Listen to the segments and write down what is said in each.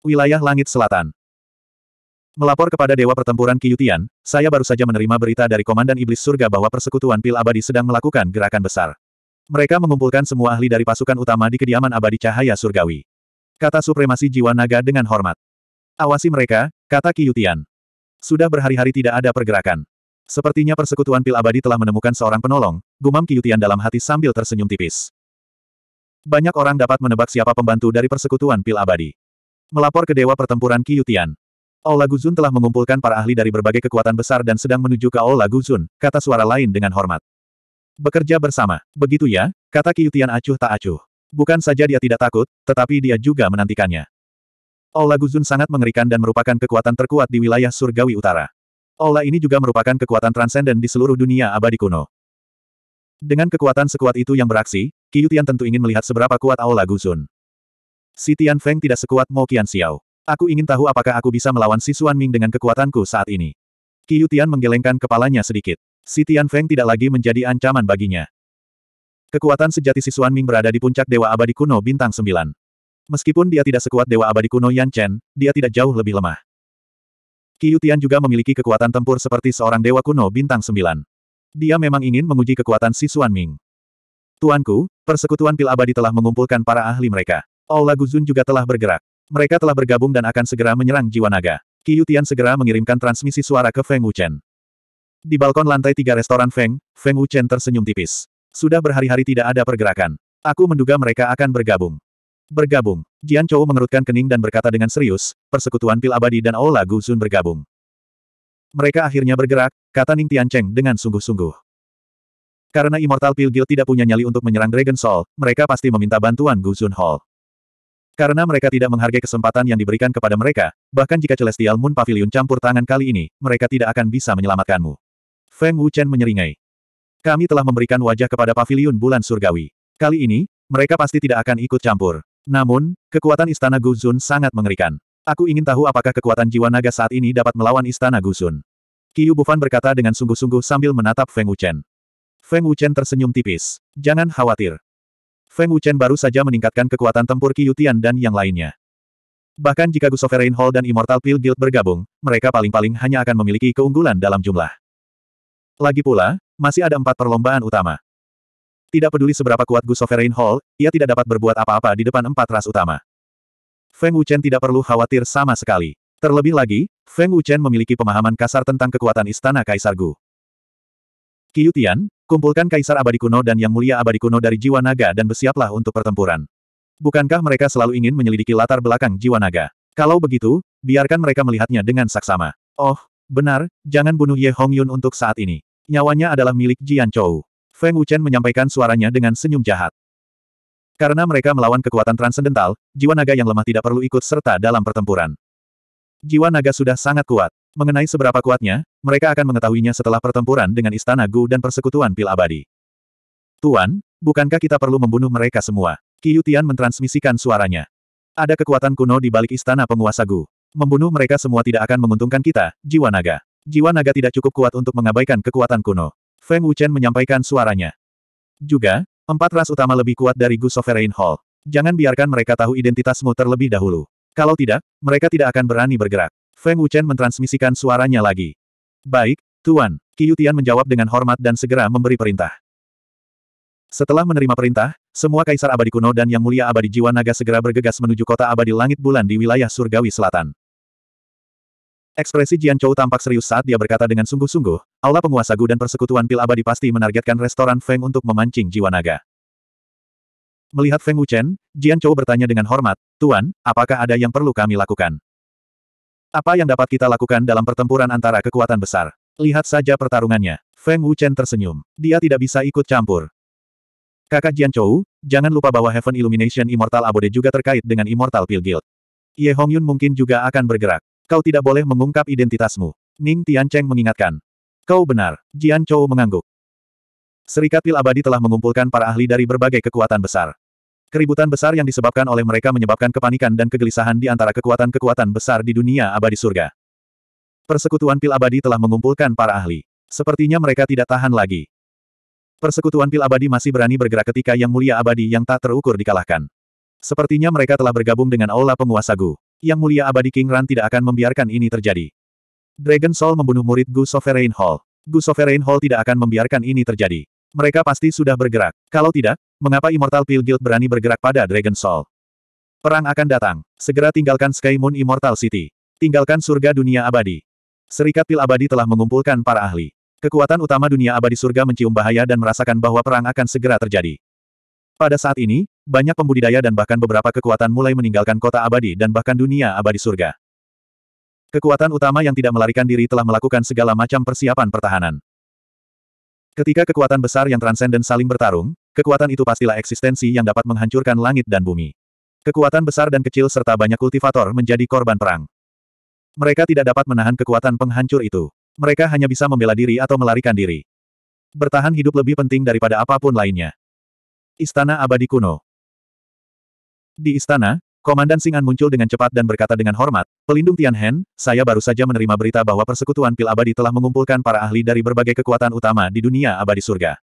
Wilayah Langit Selatan Melapor kepada Dewa Pertempuran Kiyutian, saya baru saja menerima berita dari Komandan Iblis Surga bahwa Persekutuan Pil Abadi sedang melakukan gerakan besar. Mereka mengumpulkan semua ahli dari pasukan utama di kediaman abadi cahaya surgawi. Kata supremasi jiwa naga dengan hormat. Awasi mereka, kata Kiyutian. Sudah berhari-hari tidak ada pergerakan. Sepertinya persekutuan pil abadi telah menemukan seorang penolong, gumam Kiyutian dalam hati sambil tersenyum tipis. Banyak orang dapat menebak siapa pembantu dari persekutuan pil abadi. Melapor ke Dewa Pertempuran Qiyutian. Aula Guzun telah mengumpulkan para ahli dari berbagai kekuatan besar dan sedang menuju ke Aula Guzun, kata suara lain dengan hormat. Bekerja bersama, begitu ya, kata Qiyutian acuh tak acuh. Bukan saja dia tidak takut, tetapi dia juga menantikannya. Aula Guzun sangat mengerikan dan merupakan kekuatan terkuat di wilayah surgawi utara. Aula ini juga merupakan kekuatan transenden di seluruh dunia abadi kuno. Dengan kekuatan sekuat itu yang beraksi, Qiyutian tentu ingin melihat seberapa kuat Aula Guzun. Si Tian Feng tidak sekuat Mo Qian Xiao. Aku ingin tahu apakah aku bisa melawan si Xuan Ming dengan kekuatanku saat ini. Qiu Tian menggelengkan kepalanya sedikit. Si Tian Feng tidak lagi menjadi ancaman baginya. Kekuatan sejati si Xuan Ming berada di puncak Dewa Abadi Kuno Bintang sembilan. Meskipun dia tidak sekuat Dewa Abadi Kuno Yan Chen, dia tidak jauh lebih lemah. Qiu Tian juga memiliki kekuatan tempur seperti seorang Dewa Kuno Bintang sembilan. Dia memang ingin menguji kekuatan si Xuan Ming. Tuanku, persekutuan pil abadi telah mengumpulkan para ahli mereka. Aula oh, Guzun juga telah bergerak. Mereka telah bergabung dan akan segera menyerang jiwa naga. Qiyutian segera mengirimkan transmisi suara ke Feng Wuchen. Di balkon lantai tiga restoran Feng, Feng Wuchen tersenyum tipis. Sudah berhari-hari tidak ada pergerakan. Aku menduga mereka akan bergabung. Bergabung. Jian Chou mengerutkan kening dan berkata dengan serius, persekutuan pil abadi dan Aula oh, Guzun bergabung. Mereka akhirnya bergerak, kata Ning Tiancheng dengan sungguh-sungguh. Karena Immortal Pil Guild tidak punya nyali untuk menyerang Dragon Soul, mereka pasti meminta bantuan Guzun Hall. Karena mereka tidak menghargai kesempatan yang diberikan kepada mereka, bahkan jika Celestial Moon Pavilion campur tangan kali ini, mereka tidak akan bisa menyelamatkanmu. Feng Wuchen menyeringai. Kami telah memberikan wajah kepada Pavilion Bulan Surgawi. Kali ini, mereka pasti tidak akan ikut campur. Namun, kekuatan Istana Guzun sangat mengerikan. Aku ingin tahu apakah kekuatan jiwa naga saat ini dapat melawan Istana Guzun. Qiu Bufan berkata dengan sungguh-sungguh sambil menatap Feng Wuchen. Feng Wuchen tersenyum tipis. Jangan khawatir. Feng Wuchen baru saja meningkatkan kekuatan tempur Qiutian dan yang lainnya. Bahkan jika Gu Sovereign Hall dan Immortal Peel Guild bergabung, mereka paling-paling hanya akan memiliki keunggulan dalam jumlah. Lagi pula, masih ada empat perlombaan utama. Tidak peduli seberapa kuat Gu Sovereign Hall, ia tidak dapat berbuat apa-apa di depan empat ras utama. Feng Wuchen tidak perlu khawatir sama sekali. Terlebih lagi, Feng Wuchen memiliki pemahaman kasar tentang kekuatan istana Kaisar Gu. Qiutian, kumpulkan Kaisar Abadi Kuno dan Yang Mulia Abadi Kuno dari Jiwa Naga dan bersiaplah untuk pertempuran. Bukankah mereka selalu ingin menyelidiki latar belakang Jiwa Naga? Kalau begitu, biarkan mereka melihatnya dengan saksama. Oh, benar, jangan bunuh Ye Hongyun untuk saat ini. Nyawanya adalah milik Jian Chou. Feng Wuchen menyampaikan suaranya dengan senyum jahat. Karena mereka melawan kekuatan transendental, jiwa naga yang lemah tidak perlu ikut serta dalam pertempuran. Jiwa naga sudah sangat kuat. Mengenai seberapa kuatnya, mereka akan mengetahuinya setelah pertempuran dengan Istana Gu dan persekutuan Pil Abadi. Tuan, bukankah kita perlu membunuh mereka semua? Qiyutian mentransmisikan suaranya. Ada kekuatan kuno di balik Istana Penguasa Gu. Membunuh mereka semua tidak akan menguntungkan kita, jiwa naga. Jiwa naga tidak cukup kuat untuk mengabaikan kekuatan kuno. Feng Wuchen menyampaikan suaranya. Juga, empat ras utama lebih kuat dari Gu Sovereign Hall. Jangan biarkan mereka tahu identitasmu terlebih dahulu. Kalau tidak, mereka tidak akan berani bergerak. Feng Wuchen mentransmisikan suaranya lagi. Baik, Tuan, Qiu menjawab dengan hormat dan segera memberi perintah. Setelah menerima perintah, semua kaisar abadi kuno dan yang mulia abadi jiwa naga segera bergegas menuju kota abadi langit bulan di wilayah surgawi selatan. Ekspresi Jian Chou tampak serius saat dia berkata dengan sungguh-sungguh, Aula Penguasa Gu dan Persekutuan Pil Abadi pasti menargetkan restoran Feng untuk memancing jiwa naga. Melihat Feng Wuchen, Jian Chou bertanya dengan hormat, Tuan, apakah ada yang perlu kami lakukan? Apa yang dapat kita lakukan dalam pertempuran antara kekuatan besar? Lihat saja pertarungannya. Feng Wuchen tersenyum. Dia tidak bisa ikut campur. Kakak Jian Chou, jangan lupa bahwa Heaven Illumination Immortal Abode juga terkait dengan Immortal Pill Guild. Ye Hongyun mungkin juga akan bergerak. Kau tidak boleh mengungkap identitasmu. Ning Tian Cheng mengingatkan. Kau benar, Jian Chou mengangguk. Serikat Pil Abadi telah mengumpulkan para ahli dari berbagai kekuatan besar. Keributan besar yang disebabkan oleh mereka menyebabkan kepanikan dan kegelisahan di antara kekuatan-kekuatan besar di dunia abadi surga. Persekutuan Pil Abadi telah mengumpulkan para ahli. Sepertinya mereka tidak tahan lagi. Persekutuan Pil Abadi masih berani bergerak ketika Yang Mulia Abadi yang tak terukur dikalahkan. Sepertinya mereka telah bergabung dengan Aula Penguasa Gu. Yang Mulia Abadi King Ran tidak akan membiarkan ini terjadi. Dragon Soul membunuh murid Gu Sovereign Hall. Gu Sovereign Hall tidak akan membiarkan ini terjadi. Mereka pasti sudah bergerak. Kalau tidak, mengapa Immortal Peel Guild berani bergerak pada Dragon Soul? Perang akan datang. Segera tinggalkan Sky Moon Immortal City. Tinggalkan surga dunia abadi. Serikat Pil Abadi telah mengumpulkan para ahli. Kekuatan utama dunia abadi surga mencium bahaya dan merasakan bahwa perang akan segera terjadi. Pada saat ini, banyak pembudidaya dan bahkan beberapa kekuatan mulai meninggalkan kota abadi dan bahkan dunia abadi surga. Kekuatan utama yang tidak melarikan diri telah melakukan segala macam persiapan pertahanan. Ketika kekuatan besar yang transenden saling bertarung, kekuatan itu pastilah eksistensi yang dapat menghancurkan langit dan bumi. Kekuatan besar dan kecil serta banyak kultivator menjadi korban perang. Mereka tidak dapat menahan kekuatan penghancur itu. Mereka hanya bisa membela diri atau melarikan diri. Bertahan hidup lebih penting daripada apapun lainnya. Istana Abadi Kuno Di istana, Komandan Singan muncul dengan cepat dan berkata dengan hormat, Pelindung Tianhen, saya baru saja menerima berita bahwa persekutuan pil abadi telah mengumpulkan para ahli dari berbagai kekuatan utama di dunia abadi surga.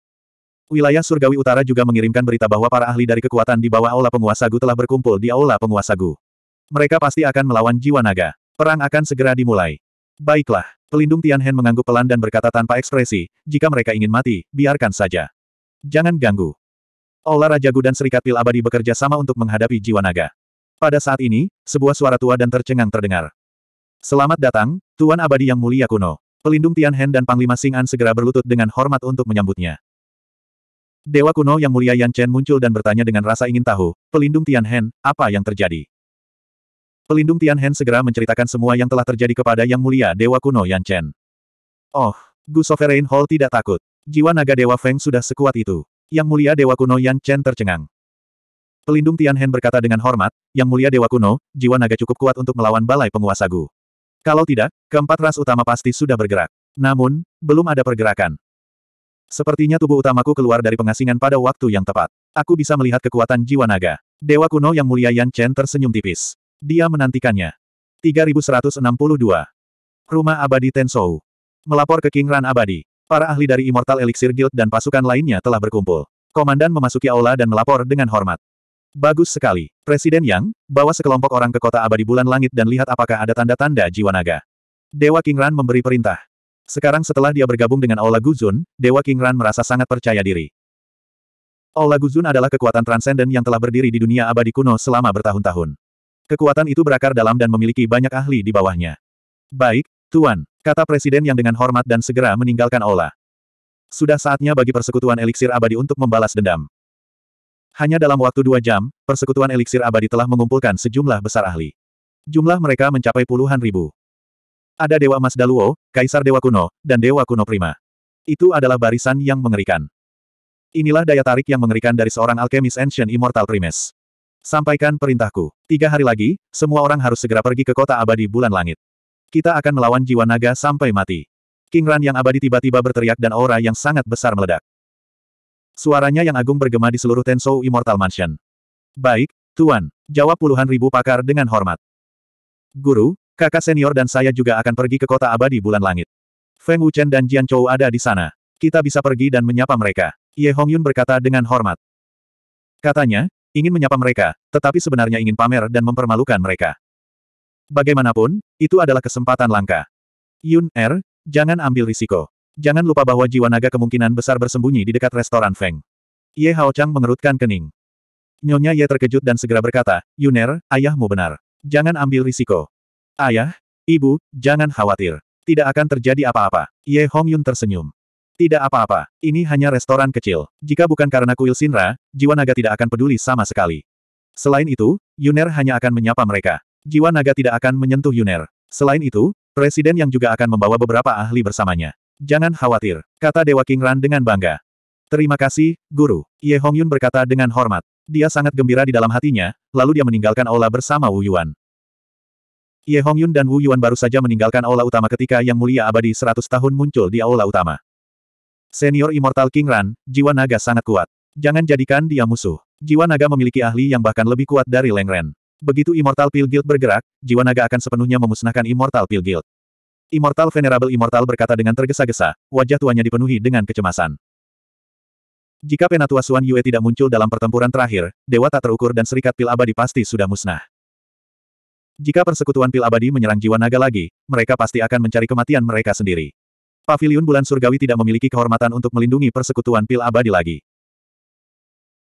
Wilayah Surgawi Utara juga mengirimkan berita bahwa para ahli dari kekuatan di bawah Aula Penguasa Gu telah berkumpul di Aula Penguasa Gu. Mereka pasti akan melawan jiwa naga. Perang akan segera dimulai. Baiklah, pelindung Tianhen mengangguk pelan dan berkata tanpa ekspresi, jika mereka ingin mati, biarkan saja. Jangan ganggu. Aula Raja Gu dan Serikat Pil Abadi bekerja sama untuk menghadapi jiwa naga. Pada saat ini, sebuah suara tua dan tercengang terdengar. Selamat datang, Tuan Abadi Yang Mulia Kuno. Pelindung Tianhen dan Panglima Sing'an segera berlutut dengan hormat untuk menyambutnya. Dewa kuno yang mulia Yan Chen muncul dan bertanya dengan rasa ingin tahu, pelindung Tianhen, apa yang terjadi? Pelindung Tianhen segera menceritakan semua yang telah terjadi kepada yang mulia Dewa kuno Yan Chen. Oh, Gu Sovereign Hall tidak takut. Jiwa naga Dewa Feng sudah sekuat itu. Yang mulia Dewa kuno Yan Chen tercengang. Pelindung Tianhen berkata dengan hormat, Yang Mulia Dewa Kuno, jiwa naga cukup kuat untuk melawan balai penguasa Gu. Kalau tidak, keempat ras utama pasti sudah bergerak. Namun, belum ada pergerakan. Sepertinya tubuh utamaku keluar dari pengasingan pada waktu yang tepat. Aku bisa melihat kekuatan jiwa naga. Dewa Kuno Yang Mulia Yan Chen tersenyum tipis. Dia menantikannya. 3162. Rumah Abadi Tensou. Melapor ke King Ran Abadi. Para ahli dari Immortal Elixir Guild dan pasukan lainnya telah berkumpul. Komandan memasuki aula dan melapor dengan hormat. Bagus sekali. Presiden Yang, bawa sekelompok orang ke kota abadi bulan langit dan lihat apakah ada tanda-tanda jiwa naga. Dewa Kingran memberi perintah. Sekarang setelah dia bergabung dengan Aula Guzun, Dewa Kingran merasa sangat percaya diri. Aula Guzun adalah kekuatan transenden yang telah berdiri di dunia abadi kuno selama bertahun-tahun. Kekuatan itu berakar dalam dan memiliki banyak ahli di bawahnya. Baik, Tuan, kata Presiden yang dengan hormat dan segera meninggalkan Aula. Sudah saatnya bagi persekutuan eliksir abadi untuk membalas dendam. Hanya dalam waktu dua jam, persekutuan eliksir abadi telah mengumpulkan sejumlah besar ahli. Jumlah mereka mencapai puluhan ribu. Ada Dewa Mas Daluo, Kaisar Dewa Kuno, dan Dewa Kuno Prima. Itu adalah barisan yang mengerikan. Inilah daya tarik yang mengerikan dari seorang alkemis Ancient Immortal Primes. Sampaikan perintahku. Tiga hari lagi, semua orang harus segera pergi ke kota abadi bulan langit. Kita akan melawan jiwa naga sampai mati. King Ran yang abadi tiba-tiba berteriak dan aura yang sangat besar meledak. Suaranya yang agung bergema di seluruh Tensou Immortal Mansion. Baik, Tuan, jawab puluhan ribu pakar dengan hormat. Guru, kakak senior dan saya juga akan pergi ke kota abadi bulan langit. Feng Wuchen dan Jian Chou ada di sana. Kita bisa pergi dan menyapa mereka. Ye Hongyun berkata dengan hormat. Katanya, ingin menyapa mereka, tetapi sebenarnya ingin pamer dan mempermalukan mereka. Bagaimanapun, itu adalah kesempatan langka. Yun Er, jangan ambil risiko. Jangan lupa bahwa jiwa naga kemungkinan besar bersembunyi di dekat restoran Feng. Ye Hao Chang mengerutkan kening. Nyonya Ye terkejut dan segera berkata, Yuner, ayahmu benar. Jangan ambil risiko. Ayah, ibu, jangan khawatir. Tidak akan terjadi apa-apa. Ye Hong Yun tersenyum. Tidak apa-apa, ini hanya restoran kecil. Jika bukan karena kuil Sinra, jiwa naga tidak akan peduli sama sekali. Selain itu, Yuner hanya akan menyapa mereka. Jiwa naga tidak akan menyentuh Yuner. Selain itu, presiden yang juga akan membawa beberapa ahli bersamanya. Jangan khawatir, kata Dewa King Ran dengan bangga. Terima kasih, Guru. Ye Hongyun berkata dengan hormat. Dia sangat gembira di dalam hatinya, lalu dia meninggalkan aula bersama Wu Yuan. Ye Hongyun dan Wu Yuan baru saja meninggalkan aula utama ketika Yang Mulia Abadi 100 tahun muncul di aula utama. Senior Immortal King Ran, jiwa naga sangat kuat. Jangan jadikan dia musuh. Jiwa naga memiliki ahli yang bahkan lebih kuat dari Leng Ren. Begitu Immortal Pilgild Guild bergerak, jiwa naga akan sepenuhnya memusnahkan Immortal Pilgild. Guild. Immortal Venerable Immortal berkata dengan tergesa-gesa, wajah tuanya dipenuhi dengan kecemasan. Jika Penatua Suan Yue tidak muncul dalam pertempuran terakhir, Dewa Tak Terukur dan Serikat Pil Abadi pasti sudah musnah. Jika persekutuan pil abadi menyerang jiwa naga lagi, mereka pasti akan mencari kematian mereka sendiri. Paviliun Bulan Surgawi tidak memiliki kehormatan untuk melindungi persekutuan pil abadi lagi.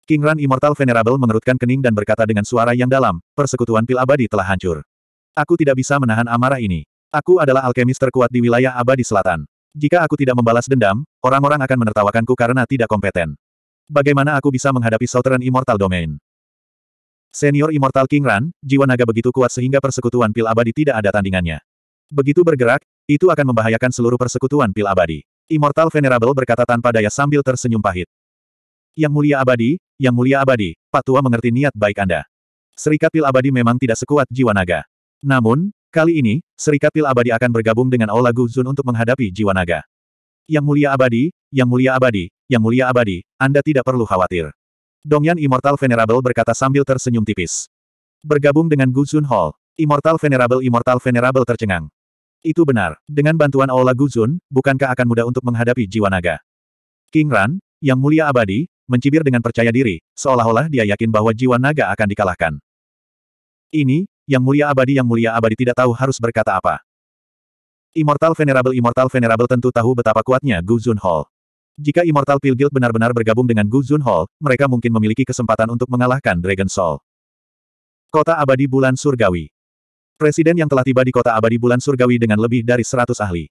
King Ran Immortal Venerable mengerutkan kening dan berkata dengan suara yang dalam, persekutuan pil abadi telah hancur. Aku tidak bisa menahan amarah ini. Aku adalah alkemis terkuat di wilayah abadi selatan. Jika aku tidak membalas dendam, orang-orang akan menertawakanku karena tidak kompeten. Bagaimana aku bisa menghadapi Southern Immortal Domain? Senior Immortal King Ran, jiwa naga begitu kuat sehingga persekutuan pil abadi tidak ada tandingannya. Begitu bergerak, itu akan membahayakan seluruh persekutuan pil abadi. Immortal Venerable berkata tanpa daya sambil tersenyum pahit. Yang mulia abadi, yang mulia abadi, Pak Tua mengerti niat baik Anda. Serikat pil abadi memang tidak sekuat jiwa naga. Namun, Kali ini, Serikat Pil Abadi akan bergabung dengan Aula Guzun untuk menghadapi jiwa naga. Yang mulia abadi, yang mulia abadi, yang mulia abadi, Anda tidak perlu khawatir. Dongyan Immortal Venerable berkata sambil tersenyum tipis. Bergabung dengan Guzun Hall, Immortal Venerable Immortal Venerable tercengang. Itu benar, dengan bantuan Aula Guzun, bukankah akan mudah untuk menghadapi jiwa naga? King Ran, yang mulia abadi, mencibir dengan percaya diri, seolah-olah dia yakin bahwa jiwa naga akan dikalahkan. Ini, yang mulia abadi yang mulia abadi tidak tahu harus berkata apa. Immortal Venerable Immortal Venerable tentu tahu betapa kuatnya Gu Zun Hall. Jika Immortal Pil Guild benar-benar bergabung dengan Gu Zun Hall, mereka mungkin memiliki kesempatan untuk mengalahkan Dragon Soul. Kota Abadi Bulan Surgawi Presiden yang telah tiba di Kota Abadi Bulan Surgawi dengan lebih dari 100 ahli.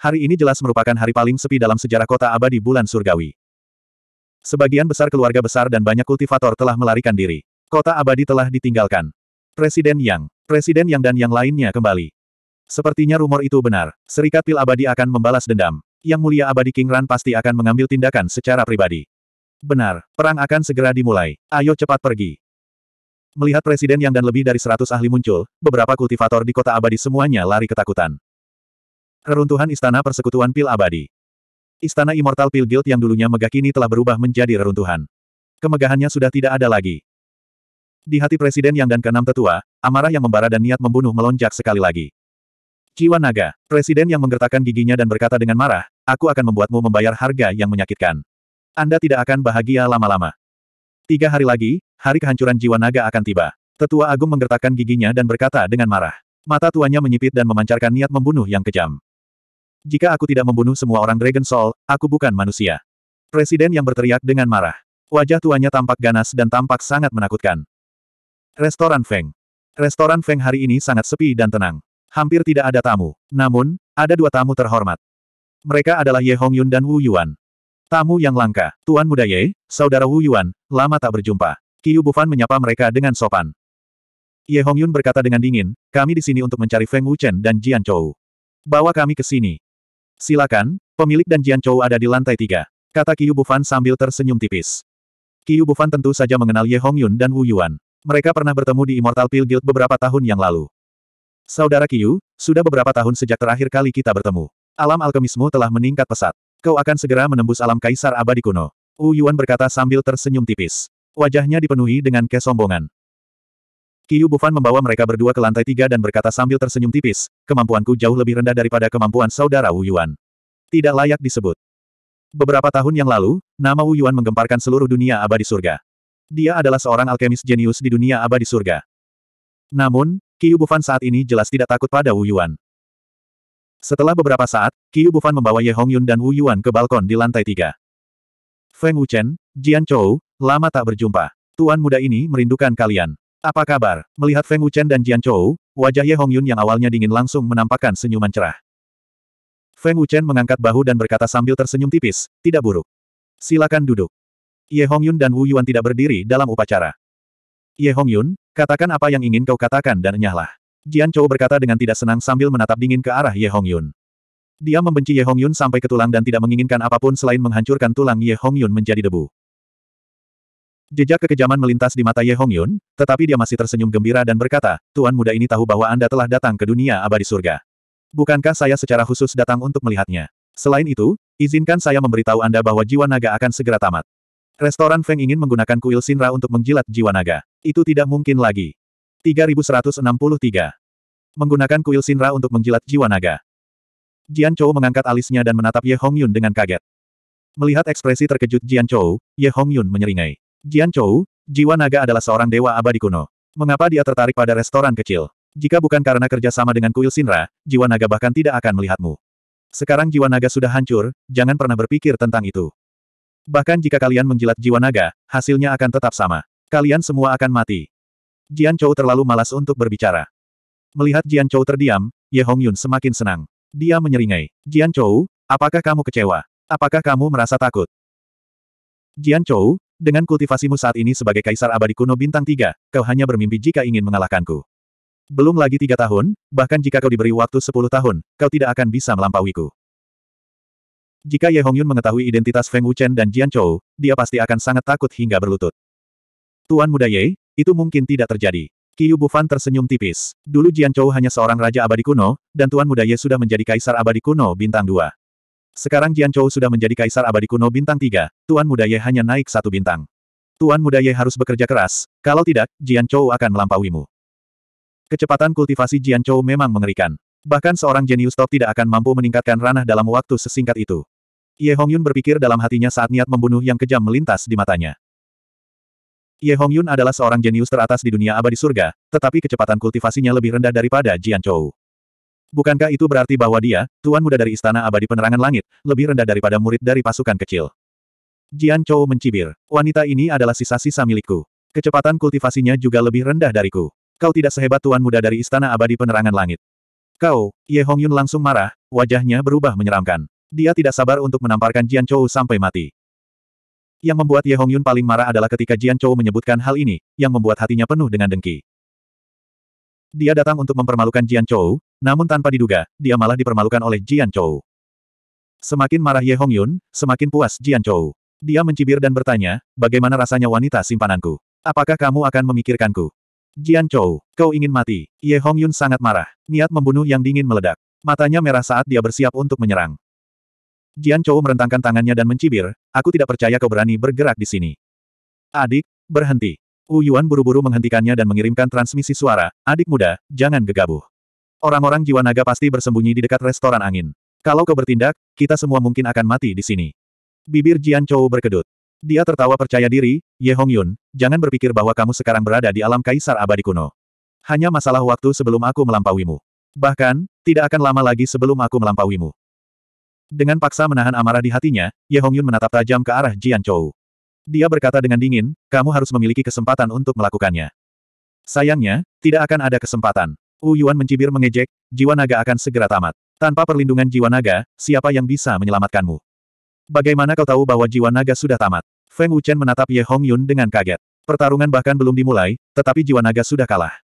Hari ini jelas merupakan hari paling sepi dalam sejarah Kota Abadi Bulan Surgawi. Sebagian besar keluarga besar dan banyak kultivator telah melarikan diri. Kota Abadi telah ditinggalkan. Presiden Yang, Presiden Yang dan yang lainnya kembali. Sepertinya rumor itu benar. Serikat Pil Abadi akan membalas dendam. Yang Mulia Abadi King Ran pasti akan mengambil tindakan secara pribadi. Benar, perang akan segera dimulai. Ayo cepat pergi. Melihat Presiden Yang dan lebih dari seratus ahli muncul, beberapa kultivator di kota abadi semuanya lari ketakutan. Reruntuhan Istana Persekutuan Pil Abadi Istana Immortal Pil Guild yang dulunya megah kini telah berubah menjadi reruntuhan. Kemegahannya sudah tidak ada lagi. Di hati Presiden Yang dan keenam tetua, amarah yang membara dan niat membunuh melonjak sekali lagi. Jiwa naga, Presiden Yang menggertakkan giginya dan berkata dengan marah, aku akan membuatmu membayar harga yang menyakitkan. Anda tidak akan bahagia lama-lama. Tiga hari lagi, hari kehancuran jiwa naga akan tiba. Tetua Agung menggertakkan giginya dan berkata dengan marah. Mata tuanya menyipit dan memancarkan niat membunuh yang kejam. Jika aku tidak membunuh semua orang Dragon Soul, aku bukan manusia. Presiden yang berteriak dengan marah. Wajah tuanya tampak ganas dan tampak sangat menakutkan. Restoran Feng. Restoran Feng hari ini sangat sepi dan tenang. Hampir tidak ada tamu. Namun, ada dua tamu terhormat. Mereka adalah Ye Hongyun dan Wu Yuan. Tamu yang langka, Tuan Muda Ye, Saudara Wu Yuan, lama tak berjumpa. Qiu Bufan menyapa mereka dengan sopan. Ye Hongyun berkata dengan dingin, kami di sini untuk mencari Feng Wuchen dan Jian Chou. Bawa kami ke sini. Silakan, pemilik dan Jian Chou ada di lantai tiga. Kata Qiu Bufan sambil tersenyum tipis. Qiu Bufan tentu saja mengenal Ye Hongyun dan Wu Yuan. Mereka pernah bertemu di Immortal Pill Guild beberapa tahun yang lalu. Saudara Kiyu, sudah beberapa tahun sejak terakhir kali kita bertemu. Alam alkemismu telah meningkat pesat. Kau akan segera menembus alam kaisar abadi kuno. Wu Yuan berkata sambil tersenyum tipis. Wajahnya dipenuhi dengan kesombongan. Kiyu Bufan membawa mereka berdua ke lantai tiga dan berkata sambil tersenyum tipis, kemampuanku jauh lebih rendah daripada kemampuan saudara Wu Yuan. Tidak layak disebut. Beberapa tahun yang lalu, nama Wu Yuan menggemparkan seluruh dunia abadi surga. Dia adalah seorang alkemis jenius di dunia abadi surga. Namun, Qiu Bufan saat ini jelas tidak takut pada Wu Yuan. Setelah beberapa saat, Qiu Bufan membawa Ye Hongyun dan Wu Yuan ke balkon di lantai tiga. Feng Wuchen, Jian Chou, lama tak berjumpa. Tuan muda ini merindukan kalian. Apa kabar? Melihat Feng Wuchen dan Jian Chou, wajah Ye Hongyun yang awalnya dingin langsung menampakkan senyuman cerah. Feng Wuchen mengangkat bahu dan berkata sambil tersenyum tipis, tidak buruk. Silakan duduk. Ye Hongyun dan Wu Yuan tidak berdiri dalam upacara. Ye Hongyun, katakan apa yang ingin kau katakan dan enyahlah. Jian Chou berkata dengan tidak senang sambil menatap dingin ke arah Ye Hongyun. Dia membenci Ye Hongyun sampai ke tulang dan tidak menginginkan apapun selain menghancurkan tulang Ye Hongyun menjadi debu. Jejak kekejaman melintas di mata Ye Hongyun, tetapi dia masih tersenyum gembira dan berkata, Tuan muda ini tahu bahwa Anda telah datang ke dunia abadi surga. Bukankah saya secara khusus datang untuk melihatnya? Selain itu, izinkan saya memberitahu Anda bahwa jiwa naga akan segera tamat. Restoran Feng ingin menggunakan kuil Sinra untuk menjilat jiwa naga. Itu tidak mungkin lagi. 3163. Menggunakan kuil Sinra untuk menjilat jiwa naga. Jian Chou mengangkat alisnya dan menatap Ye Hong Yun dengan kaget. Melihat ekspresi terkejut Jian Chou, Ye Hong Yun menyeringai. Jian Chou, jiwa naga adalah seorang dewa abadi kuno. Mengapa dia tertarik pada restoran kecil? Jika bukan karena kerjasama dengan kuil Sinra, jiwa naga bahkan tidak akan melihatmu. Sekarang jiwa naga sudah hancur, jangan pernah berpikir tentang itu. Bahkan jika kalian menjilat jiwa naga, hasilnya akan tetap sama. Kalian semua akan mati. Jian Chou terlalu malas untuk berbicara. Melihat Jian Chou terdiam, Ye Hong Yun semakin senang. Dia menyeringai. Jian Chou, apakah kamu kecewa? Apakah kamu merasa takut? Jian Chou, dengan kultivasimu saat ini sebagai kaisar abadi kuno bintang tiga, kau hanya bermimpi jika ingin mengalahkanku. Belum lagi tiga tahun, bahkan jika kau diberi waktu sepuluh tahun, kau tidak akan bisa melampauiku. Jika Ye Hongyun mengetahui identitas Feng Wuchen dan Jian Chou, dia pasti akan sangat takut hingga berlutut. Tuan muda Ye, itu mungkin tidak terjadi. Qiu Bufan tersenyum tipis. Dulu Jian Chou hanya seorang raja abadi kuno, dan Tuan muda Ye sudah menjadi kaisar abadi kuno bintang 2. Sekarang Jian Chou sudah menjadi kaisar abadi kuno bintang 3, Tuan muda Ye hanya naik satu bintang. Tuan muda Ye harus bekerja keras, kalau tidak, Jian Chou akan melampauimu. Kecepatan kultivasi Jian Chou memang mengerikan. Bahkan seorang jenius top tidak akan mampu meningkatkan ranah dalam waktu sesingkat itu. Ye Hongyun berpikir dalam hatinya saat niat membunuh yang kejam melintas di matanya. Ye Hongyun adalah seorang jenius teratas di dunia abadi surga, tetapi kecepatan kultivasinya lebih rendah daripada Jian Chou. Bukankah itu berarti bahwa dia, tuan muda dari istana abadi penerangan langit, lebih rendah daripada murid dari pasukan kecil? Jian Chou mencibir. Wanita ini adalah sisa-sisa milikku. Kecepatan kultivasinya juga lebih rendah dariku. Kau tidak sehebat tuan muda dari istana abadi penerangan langit. Kau, Ye Hongyun langsung marah, wajahnya berubah menyeramkan. Dia tidak sabar untuk menamparkan Jian Chou sampai mati. Yang membuat Ye Hongyun paling marah adalah ketika Jian Chou menyebutkan hal ini, yang membuat hatinya penuh dengan dengki. Dia datang untuk mempermalukan Jian Chou, namun tanpa diduga, dia malah dipermalukan oleh Jian Chou. Semakin marah Ye Hongyun, semakin puas Jian Chou. Dia mencibir dan bertanya, bagaimana rasanya wanita simpananku? Apakah kamu akan memikirkanku? Jian Chou, kau ingin mati. Ye Hong Yun sangat marah. Niat membunuh yang dingin meledak. Matanya merah saat dia bersiap untuk menyerang. Jian Chou merentangkan tangannya dan mencibir, aku tidak percaya kau berani bergerak di sini. Adik, berhenti. Wu Yuan buru-buru menghentikannya dan mengirimkan transmisi suara, adik muda, jangan gegabah. Orang-orang jiwa naga pasti bersembunyi di dekat restoran angin. Kalau kau bertindak, kita semua mungkin akan mati di sini. Bibir Jian Chou berkedut. Dia tertawa percaya diri, Ye Hongyun, jangan berpikir bahwa kamu sekarang berada di alam kaisar abadi kuno. Hanya masalah waktu sebelum aku melampauimu. Bahkan, tidak akan lama lagi sebelum aku melampauimu. Dengan paksa menahan amarah di hatinya, Ye Hongyun menatap tajam ke arah Jian Chou. Dia berkata dengan dingin, kamu harus memiliki kesempatan untuk melakukannya. Sayangnya, tidak akan ada kesempatan. Wu Yuan mencibir mengejek, jiwa naga akan segera tamat. Tanpa perlindungan jiwa naga, siapa yang bisa menyelamatkanmu? Bagaimana kau tahu bahwa jiwa naga sudah tamat? Feng Wuchen menatap Ye Hong Yun dengan kaget. Pertarungan bahkan belum dimulai, tetapi jiwa naga sudah kalah.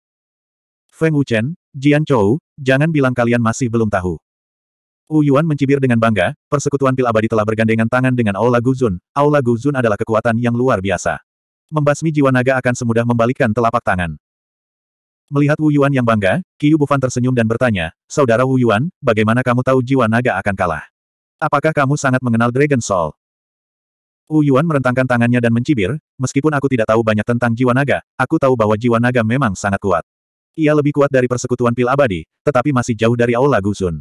Feng Wuchen, Jian Chou, jangan bilang kalian masih belum tahu. Wu Yuan mencibir dengan bangga, persekutuan pil abadi telah bergandengan tangan dengan Aula Guzun. Aula Guzun adalah kekuatan yang luar biasa. Membasmi jiwa naga akan semudah membalikkan telapak tangan. Melihat Wu Yuan yang bangga, Qiu Bufan tersenyum dan bertanya, Saudara Wu Yuan, bagaimana kamu tahu jiwa naga akan kalah? Apakah kamu sangat mengenal Dragon Soul? Wu Yuan merentangkan tangannya dan mencibir, meskipun aku tidak tahu banyak tentang jiwa naga, aku tahu bahwa jiwa naga memang sangat kuat. Ia lebih kuat dari persekutuan pil abadi, tetapi masih jauh dari Aula Guzun.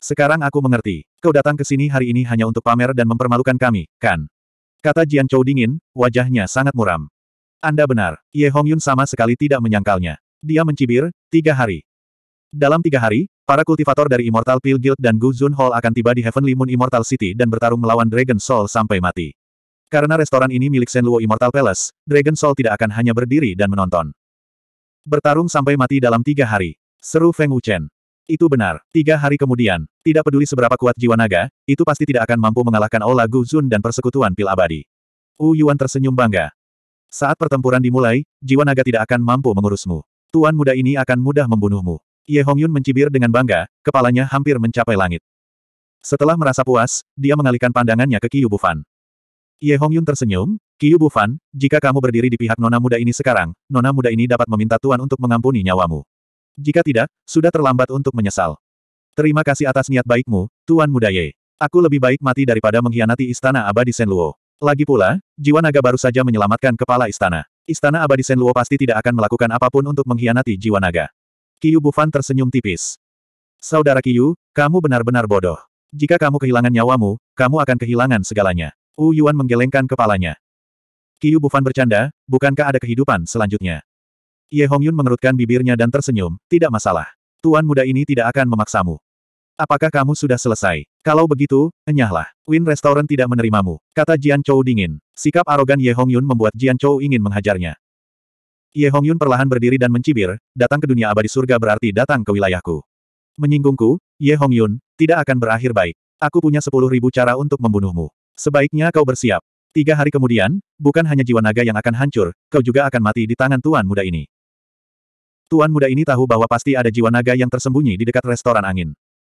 Sekarang aku mengerti. Kau datang ke sini hari ini hanya untuk pamer dan mempermalukan kami, kan? Kata Jian Chou dingin, wajahnya sangat muram. Anda benar, Ye Hong Yun sama sekali tidak menyangkalnya. Dia mencibir, tiga hari. Dalam tiga hari, para kultivator dari Immortal Peel Guild dan Guzun Hall akan tiba di Heavenly Moon Immortal City dan bertarung melawan Dragon Soul sampai mati. Karena restoran ini milik Senluo Immortal Palace, Dragon Soul tidak akan hanya berdiri dan menonton. Bertarung sampai mati dalam tiga hari. Seru Feng Wuchen. Itu benar. Tiga hari kemudian, tidak peduli seberapa kuat jiwa naga, itu pasti tidak akan mampu mengalahkan Ola Guzun dan persekutuan pil abadi. Wu Yuan tersenyum bangga. Saat pertempuran dimulai, jiwa naga tidak akan mampu mengurusmu. Tuan muda ini akan mudah membunuhmu. Ye Hongyun mencibir dengan bangga, kepalanya hampir mencapai langit. Setelah merasa puas, dia mengalihkan pandangannya ke Qiu Bufan. Ye Hongyun tersenyum, Qiu Bufan, jika kamu berdiri di pihak nona muda ini sekarang, nona muda ini dapat meminta Tuan untuk mengampuni nyawamu. Jika tidak, sudah terlambat untuk menyesal. Terima kasih atas niat baikmu, Tuan Muda Ye. Aku lebih baik mati daripada mengkhianati istana abadi Senluo. Lagi pula, jiwa naga baru saja menyelamatkan kepala istana. Istana abadi Senluo pasti tidak akan melakukan apapun untuk mengkhianati jiwa naga. Kiyu Bufan tersenyum tipis. Saudara Kiyu, kamu benar-benar bodoh. Jika kamu kehilangan nyawamu, kamu akan kehilangan segalanya. Wu Yuan menggelengkan kepalanya. Kiyu Bufan bercanda, bukankah ada kehidupan selanjutnya? Ye Hongyun mengerutkan bibirnya dan tersenyum, tidak masalah. Tuan muda ini tidak akan memaksamu. Apakah kamu sudah selesai? Kalau begitu, enyahlah. Win Restaurant tidak menerimamu, kata Jian Chou dingin. Sikap arogan Ye Hongyun membuat Jian Chou ingin menghajarnya. Ye Hongyun perlahan berdiri dan mencibir, datang ke dunia abadi surga berarti datang ke wilayahku. Menyinggungku, Ye Hongyun, tidak akan berakhir baik. Aku punya sepuluh ribu cara untuk membunuhmu. Sebaiknya kau bersiap. Tiga hari kemudian, bukan hanya jiwa naga yang akan hancur, kau juga akan mati di tangan tuan muda ini. Tuan muda ini tahu bahwa pasti ada jiwa naga yang tersembunyi di dekat restoran angin.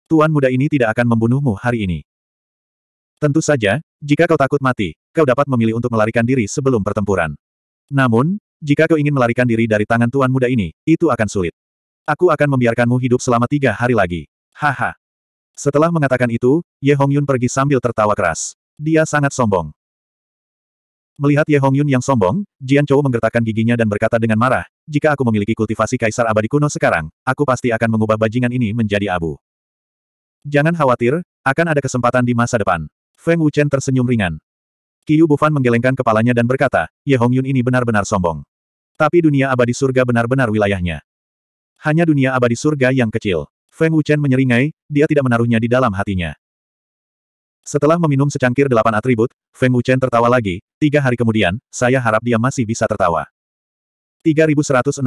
Tuan muda ini tidak akan membunuhmu hari ini. Tentu saja, jika kau takut mati, kau dapat memilih untuk melarikan diri sebelum pertempuran. Namun, jika kau ingin melarikan diri dari tangan tuan muda ini, itu akan sulit. Aku akan membiarkanmu hidup selama tiga hari lagi. Haha. Setelah mengatakan itu, Ye Hongyun pergi sambil tertawa keras. Dia sangat sombong. Melihat Ye Hongyun yang sombong, Jian Chou menggertakkan giginya dan berkata dengan marah, jika aku memiliki kultivasi kaisar abadi kuno sekarang, aku pasti akan mengubah bajingan ini menjadi abu. Jangan khawatir, akan ada kesempatan di masa depan. Feng Wuchen tersenyum ringan. Qiu Bufan menggelengkan kepalanya dan berkata, Ye Hongyun ini benar-benar sombong. Tapi dunia abadi surga benar-benar wilayahnya. Hanya dunia abadi surga yang kecil. Feng Wuchen menyeringai, dia tidak menaruhnya di dalam hatinya. Setelah meminum secangkir delapan atribut, Feng Wuchen tertawa lagi, tiga hari kemudian, saya harap dia masih bisa tertawa. 3164.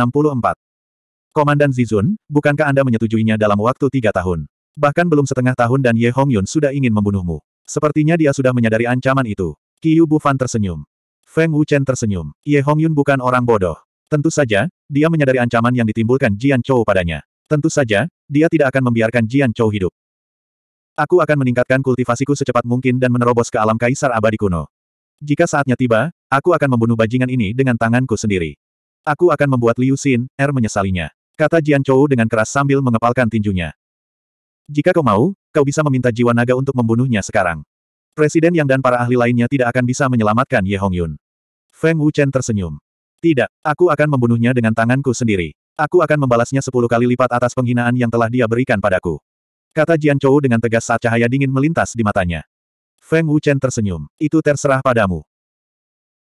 Komandan Zizun, bukankah Anda menyetujuinya dalam waktu tiga tahun? Bahkan belum setengah tahun dan Ye Hongyun sudah ingin membunuhmu. Sepertinya dia sudah menyadari ancaman itu. Yu Bufan tersenyum. Feng Wuchen tersenyum. Ye Hongyun bukan orang bodoh. Tentu saja, dia menyadari ancaman yang ditimbulkan Jian Chou padanya. Tentu saja, dia tidak akan membiarkan Jian Chou hidup. Aku akan meningkatkan kultivasiku secepat mungkin dan menerobos ke alam kaisar abadi kuno. Jika saatnya tiba, aku akan membunuh bajingan ini dengan tanganku sendiri. Aku akan membuat Liu Xin, Er menyesalinya. Kata Jian Chou dengan keras sambil mengepalkan tinjunya. Jika kau mau, kau bisa meminta jiwa naga untuk membunuhnya sekarang. Presiden Yang dan para ahli lainnya tidak akan bisa menyelamatkan Ye Hong Yun. Feng Wuchen tersenyum. Tidak, aku akan membunuhnya dengan tanganku sendiri. Aku akan membalasnya sepuluh kali lipat atas penghinaan yang telah dia berikan padaku. Kata Jian Chou dengan tegas saat cahaya dingin melintas di matanya. Feng Wuchen tersenyum. Itu terserah padamu.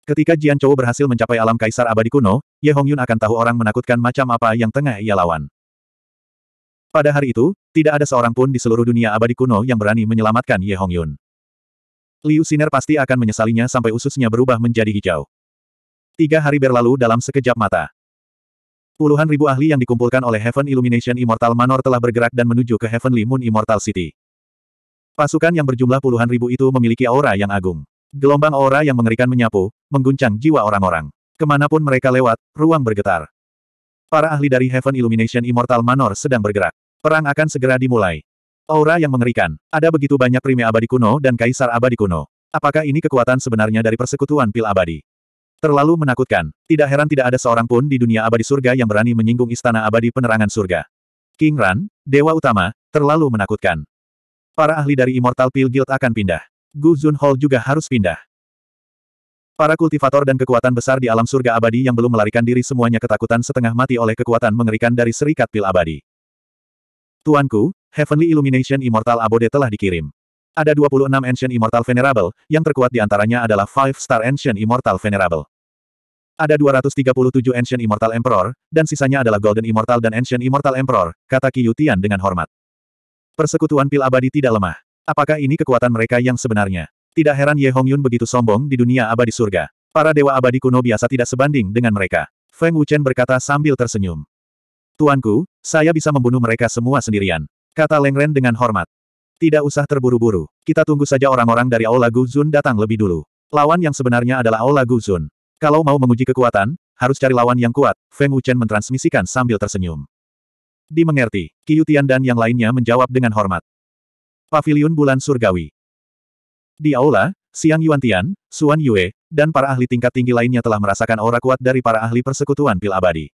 Ketika Jian Chou berhasil mencapai alam kaisar abadi kuno, Ye Hongyun akan tahu orang menakutkan macam apa yang tengah ia lawan. Pada hari itu, tidak ada seorang pun di seluruh dunia abadi kuno yang berani menyelamatkan Ye Hongyun. Liu Siner pasti akan menyesalinya sampai ususnya berubah menjadi hijau. Tiga hari berlalu dalam sekejap mata. Puluhan ribu ahli yang dikumpulkan oleh Heaven Illumination Immortal Manor telah bergerak dan menuju ke Heavenly Moon Immortal City. Pasukan yang berjumlah puluhan ribu itu memiliki aura yang agung. Gelombang aura yang mengerikan menyapu, mengguncang jiwa orang-orang. Kemanapun mereka lewat, ruang bergetar. Para ahli dari Heaven Illumination Immortal Manor sedang bergerak. Perang akan segera dimulai. Aura yang mengerikan. Ada begitu banyak prime abadi kuno dan kaisar abadi kuno. Apakah ini kekuatan sebenarnya dari persekutuan pil abadi? Terlalu menakutkan. Tidak heran tidak ada seorang pun di dunia abadi surga yang berani menyinggung istana abadi penerangan surga. King Ran, dewa utama, terlalu menakutkan. Para ahli dari Immortal Pil Guild akan pindah. Gu Zun Hall juga harus pindah. Para kultivator dan kekuatan besar di alam surga abadi yang belum melarikan diri semuanya ketakutan setengah mati oleh kekuatan mengerikan dari serikat pil abadi. Tuanku, Heavenly Illumination Immortal Abode telah dikirim. Ada 26 Ancient Immortal Venerable, yang terkuat di antaranya adalah Five Star Ancient Immortal Venerable. Ada 237 Ancient Immortal Emperor, dan sisanya adalah Golden Immortal dan Ancient Immortal Emperor, kata Qiyutian dengan hormat. Persekutuan pil abadi tidak lemah. Apakah ini kekuatan mereka yang sebenarnya? Tidak heran Ye Hongyun begitu sombong di dunia abadi surga. Para dewa abadi kuno biasa tidak sebanding dengan mereka. Feng Wuchen berkata sambil tersenyum. Tuanku, saya bisa membunuh mereka semua sendirian. Kata Lengren dengan hormat. Tidak usah terburu-buru. Kita tunggu saja orang-orang dari Aula Guzun datang lebih dulu. Lawan yang sebenarnya adalah Aula Guzun. Kalau mau menguji kekuatan, harus cari lawan yang kuat, Feng Wuchen mentransmisikan sambil tersenyum. Dimengerti, Qiyutian dan yang lainnya menjawab dengan hormat. Paviliun Bulan Surgawi. Di Aula, Siang Yuantian, Suan Yue, dan para ahli tingkat tinggi lainnya telah merasakan aura kuat dari para ahli persekutuan pil abadi.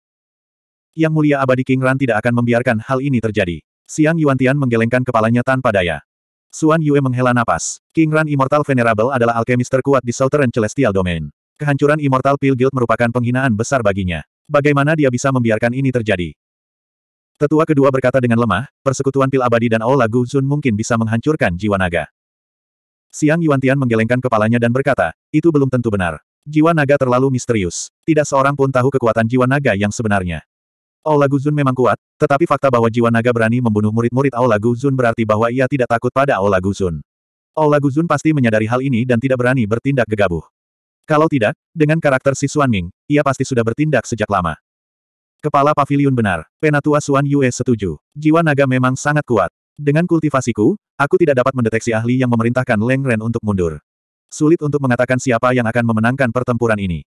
Yang mulia abadi King Ran tidak akan membiarkan hal ini terjadi. Siang Yuantian menggelengkan kepalanya tanpa daya. Suan Yue menghela napas. King Ran Immortal Venerable adalah alkemis terkuat di Southern Celestial Domain. Kehancuran Immortal Pill Guild merupakan penghinaan besar baginya. Bagaimana dia bisa membiarkan ini terjadi? Tetua kedua berkata dengan lemah, persekutuan pil abadi dan Aula Guzun mungkin bisa menghancurkan jiwa naga. Siang Yuantian menggelengkan kepalanya dan berkata, itu belum tentu benar. Jiwa naga terlalu misterius. Tidak seorang pun tahu kekuatan jiwa naga yang sebenarnya. Aula Guzun memang kuat, tetapi fakta bahwa jiwa naga berani membunuh murid-murid Aula Guzun berarti bahwa ia tidak takut pada Aula Guzun. Aula Guzun pasti menyadari hal ini dan tidak berani bertindak gegabah. Kalau tidak, dengan karakter si Xuan Ming, ia pasti sudah bertindak sejak lama. Kepala Paviliun benar, Penatua Xuan Yue setuju. Jiwa naga memang sangat kuat. Dengan kultivasiku, aku tidak dapat mendeteksi ahli yang memerintahkan Leng Ren untuk mundur. Sulit untuk mengatakan siapa yang akan memenangkan pertempuran ini.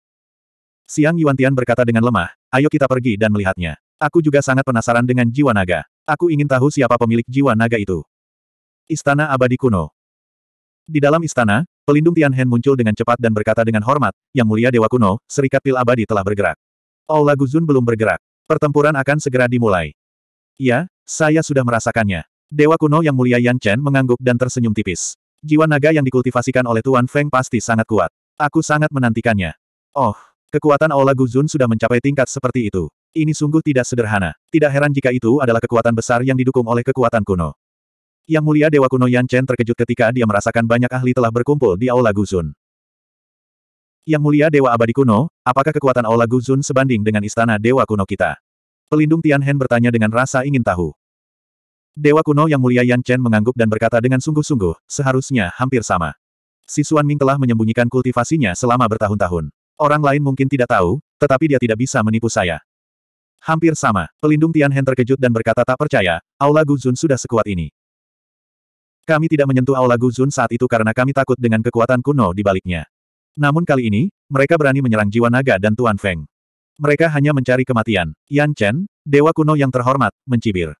Siang Yuantian berkata dengan lemah, ayo kita pergi dan melihatnya. Aku juga sangat penasaran dengan jiwa naga. Aku ingin tahu siapa pemilik jiwa naga itu. Istana Abadi Kuno Di dalam istana, pelindung Tianhen muncul dengan cepat dan berkata dengan hormat, Yang Mulia Dewa Kuno, Serikat Pil Abadi telah bergerak. Aula oh, Guzun belum bergerak. Pertempuran akan segera dimulai. Ya, saya sudah merasakannya. Dewa Kuno Yang Mulia Yan Chen mengangguk dan tersenyum tipis. Jiwa naga yang dikultivasikan oleh Tuan Feng pasti sangat kuat. Aku sangat menantikannya. Oh, kekuatan Aula oh, Guzun sudah mencapai tingkat seperti itu. Ini sungguh tidak sederhana. Tidak heran jika itu adalah kekuatan besar yang didukung oleh kekuatan kuno. Yang mulia Dewa kuno Yan Chen terkejut ketika dia merasakan banyak ahli telah berkumpul di Aula Guzun. Yang mulia Dewa abadi kuno, apakah kekuatan Aula Guzun sebanding dengan istana Dewa kuno kita? Pelindung Tian Tianhen bertanya dengan rasa ingin tahu. Dewa kuno yang mulia Yan Chen mengangguk dan berkata dengan sungguh-sungguh, seharusnya hampir sama. Si Ming telah menyembunyikan kultivasinya selama bertahun-tahun. Orang lain mungkin tidak tahu, tetapi dia tidak bisa menipu saya. Hampir sama, pelindung Tianhen terkejut dan berkata tak percaya, Aula Guzun sudah sekuat ini. Kami tidak menyentuh Aula Guzun saat itu karena kami takut dengan kekuatan kuno di baliknya. Namun kali ini, mereka berani menyerang jiwa naga dan Tuan Feng. Mereka hanya mencari kematian. Yan Chen, dewa kuno yang terhormat, mencibir.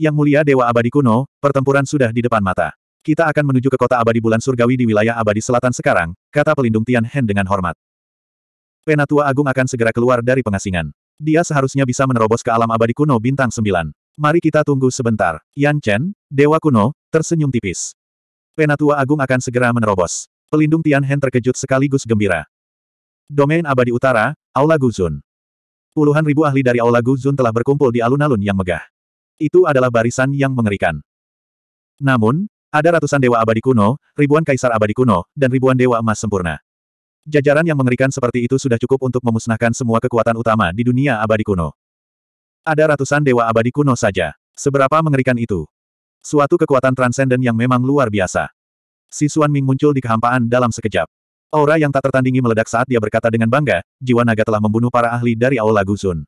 Yang mulia dewa abadi kuno, pertempuran sudah di depan mata. Kita akan menuju ke kota abadi bulan surgawi di wilayah abadi selatan sekarang, kata pelindung Tian dengan hormat. Penatua Agung akan segera keluar dari pengasingan. Dia seharusnya bisa menerobos ke alam abadi kuno bintang sembilan. Mari kita tunggu sebentar. Yan Chen, Dewa Kuno, tersenyum tipis. Penatua Agung akan segera menerobos. Pelindung Tian Hen terkejut sekaligus gembira. Domain Abadi Utara, Aula Guzun. Puluhan ribu ahli dari Aula Guzun telah berkumpul di alun-alun yang megah. Itu adalah barisan yang mengerikan. Namun, ada ratusan dewa abadi kuno, ribuan kaisar abadi kuno, dan ribuan dewa emas sempurna. Jajaran yang mengerikan seperti itu sudah cukup untuk memusnahkan semua kekuatan utama di dunia abadi kuno. Ada ratusan dewa abadi kuno saja. Seberapa mengerikan itu? Suatu kekuatan transenden yang memang luar biasa. Si Suan Ming muncul di kehampaan dalam sekejap. Aura yang tak tertandingi meledak saat dia berkata dengan bangga, jiwa naga telah membunuh para ahli dari Aula Guzun.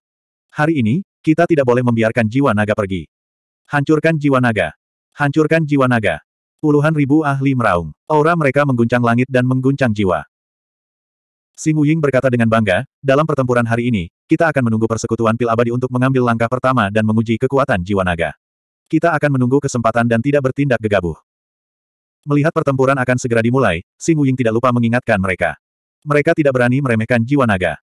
Hari ini, kita tidak boleh membiarkan jiwa naga pergi. Hancurkan jiwa naga. Hancurkan jiwa naga. Puluhan ribu ahli meraung. Aura mereka mengguncang langit dan mengguncang jiwa. Xing Wuying berkata dengan bangga, dalam pertempuran hari ini, kita akan menunggu persekutuan pil abadi untuk mengambil langkah pertama dan menguji kekuatan jiwa naga. Kita akan menunggu kesempatan dan tidak bertindak gegabah. Melihat pertempuran akan segera dimulai, Xing Wuying tidak lupa mengingatkan mereka. Mereka tidak berani meremehkan jiwa naga.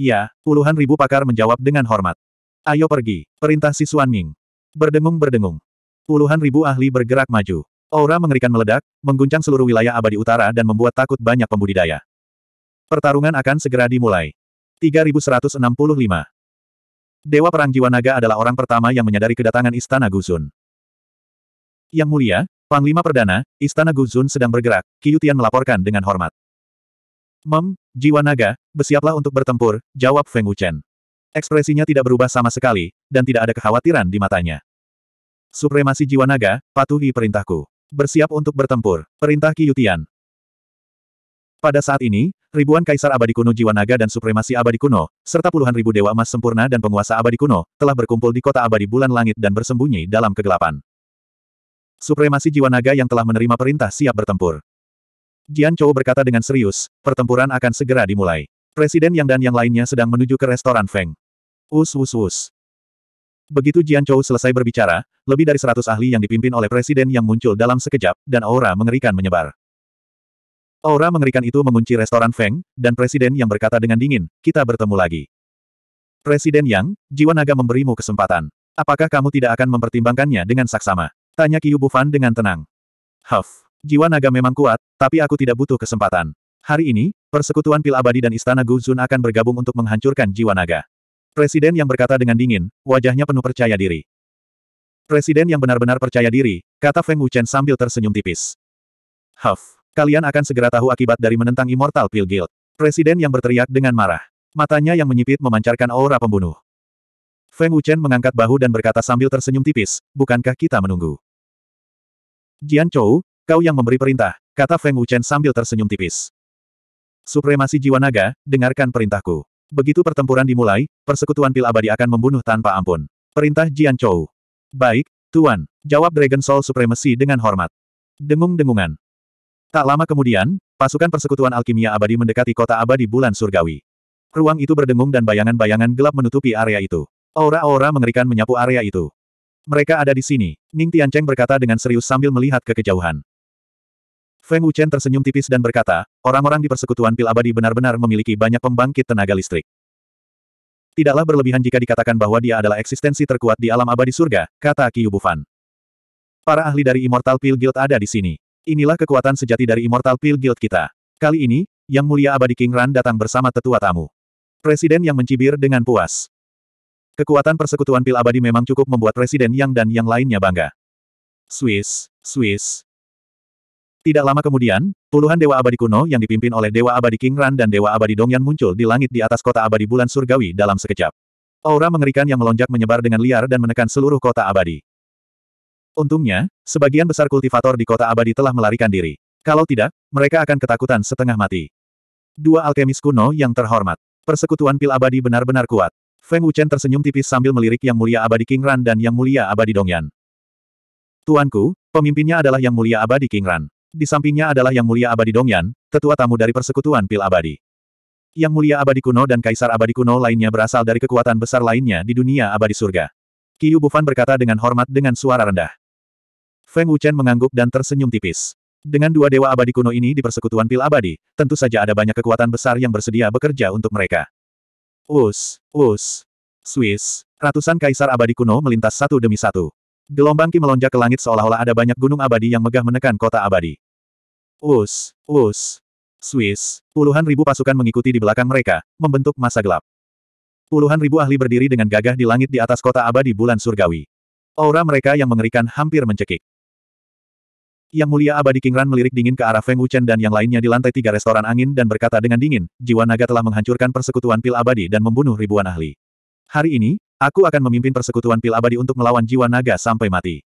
Iya, puluhan ribu pakar menjawab dengan hormat. Ayo pergi, perintah si Suan Ming. Berdengung-berdengung. Puluhan ribu ahli bergerak maju. Aura mengerikan meledak, mengguncang seluruh wilayah abadi utara dan membuat takut banyak pembudidaya. Pertarungan akan segera dimulai. 3165 Dewa Perang Jiwa Naga adalah orang pertama yang menyadari kedatangan Istana Guzun. Yang mulia, Panglima Perdana, Istana Guzun sedang bergerak, Kiyutian melaporkan dengan hormat. Mem, Jiwa Naga, bersiaplah untuk bertempur, jawab Feng Wuchen. Ekspresinya tidak berubah sama sekali, dan tidak ada kekhawatiran di matanya. Supremasi Jiwa Naga, patuhi perintahku. Bersiap untuk bertempur, perintah Kiyutian. Pada saat ini, Ribuan kaisar abadi kuno jiwa naga dan supremasi abadi kuno, serta puluhan ribu dewa emas sempurna dan penguasa abadi kuno, telah berkumpul di kota abadi bulan langit dan bersembunyi dalam kegelapan. Supremasi jiwa naga yang telah menerima perintah siap bertempur. Jian Chou berkata dengan serius, pertempuran akan segera dimulai. Presiden Yang dan yang lainnya sedang menuju ke restoran Feng. Us us us. Begitu Jian Chou selesai berbicara, lebih dari seratus ahli yang dipimpin oleh presiden yang muncul dalam sekejap, dan aura mengerikan menyebar. Aura mengerikan itu mengunci restoran Feng, dan Presiden yang berkata dengan dingin, kita bertemu lagi. Presiden Yang, jiwa naga memberimu kesempatan. Apakah kamu tidak akan mempertimbangkannya dengan saksama? Tanya Qiu Bufan dengan tenang. Huff, jiwa naga memang kuat, tapi aku tidak butuh kesempatan. Hari ini, persekutuan pil abadi dan istana Guzun akan bergabung untuk menghancurkan jiwa naga. Presiden yang berkata dengan dingin, wajahnya penuh percaya diri. Presiden yang benar-benar percaya diri, kata Feng Wuchen sambil tersenyum tipis. Huff, Kalian akan segera tahu akibat dari menentang Immortal Pill Guild. Presiden yang berteriak dengan marah. Matanya yang menyipit memancarkan aura pembunuh. Feng Wuchen mengangkat bahu dan berkata sambil tersenyum tipis, bukankah kita menunggu? Jian Chou, kau yang memberi perintah, kata Feng Wuchen sambil tersenyum tipis. Supremasi jiwa naga, dengarkan perintahku. Begitu pertempuran dimulai, persekutuan pil abadi akan membunuh tanpa ampun. Perintah Jian Chou. Baik, Tuan, jawab Dragon Soul Supremasi dengan hormat. Dengung-dengungan. Tak lama kemudian, pasukan persekutuan alkimia abadi mendekati kota abadi bulan surgawi. Ruang itu berdengung dan bayangan-bayangan gelap menutupi area itu. Aura-aura mengerikan menyapu area itu. Mereka ada di sini, Ning Tiancheng berkata dengan serius sambil melihat ke kejauhan. Feng Wuchen tersenyum tipis dan berkata, orang-orang di persekutuan pil abadi benar-benar memiliki banyak pembangkit tenaga listrik. Tidaklah berlebihan jika dikatakan bahwa dia adalah eksistensi terkuat di alam abadi surga, kata Qiyu Bufan. Para ahli dari Immortal Pil Guild ada di sini. Inilah kekuatan sejati dari Immortal Pill Guild kita. Kali ini, Yang Mulia Abadi King Ran datang bersama tetua tamu. Presiden yang mencibir dengan puas. Kekuatan persekutuan pil abadi memang cukup membuat Presiden Yang dan yang lainnya bangga. Swiss, Swiss. Tidak lama kemudian, puluhan dewa abadi kuno yang dipimpin oleh dewa abadi King Ran dan dewa abadi Dongyan muncul di langit di atas kota abadi bulan surgawi dalam sekejap. Aura mengerikan yang melonjak menyebar dengan liar dan menekan seluruh kota abadi. Untungnya, sebagian besar kultivator di kota abadi telah melarikan diri. Kalau tidak, mereka akan ketakutan setengah mati. Dua alkemis kuno yang terhormat. Persekutuan pil abadi benar-benar kuat. Feng Wuchen tersenyum tipis sambil melirik Yang Mulia Abadi King Ran dan Yang Mulia Abadi Dongyan. Tuanku, pemimpinnya adalah Yang Mulia Abadi King Ran. Di sampingnya adalah Yang Mulia Abadi Dongyan, tetua tamu dari Persekutuan Pil Abadi. Yang Mulia Abadi Kuno dan Kaisar Abadi Kuno lainnya berasal dari kekuatan besar lainnya di dunia abadi surga. Kiyu Bufan berkata dengan hormat dengan suara rendah. Feng Wuchen mengangguk dan tersenyum tipis. Dengan dua dewa abadi kuno ini di persekutuan pil abadi, tentu saja ada banyak kekuatan besar yang bersedia bekerja untuk mereka. Us, us, Swiss, ratusan kaisar abadi kuno melintas satu demi satu. Gelombang Ki melonjak ke langit seolah-olah ada banyak gunung abadi yang megah menekan kota abadi. Us, us, Swiss, puluhan ribu pasukan mengikuti di belakang mereka, membentuk masa gelap. Puluhan ribu ahli berdiri dengan gagah di langit di atas kota abadi bulan surgawi. Aura mereka yang mengerikan hampir mencekik. Yang mulia abadi Kingran melirik dingin ke arah Feng Wuchen dan yang lainnya di lantai tiga restoran angin dan berkata dengan dingin, jiwa naga telah menghancurkan persekutuan pil abadi dan membunuh ribuan ahli. Hari ini, aku akan memimpin persekutuan pil abadi untuk melawan jiwa naga sampai mati.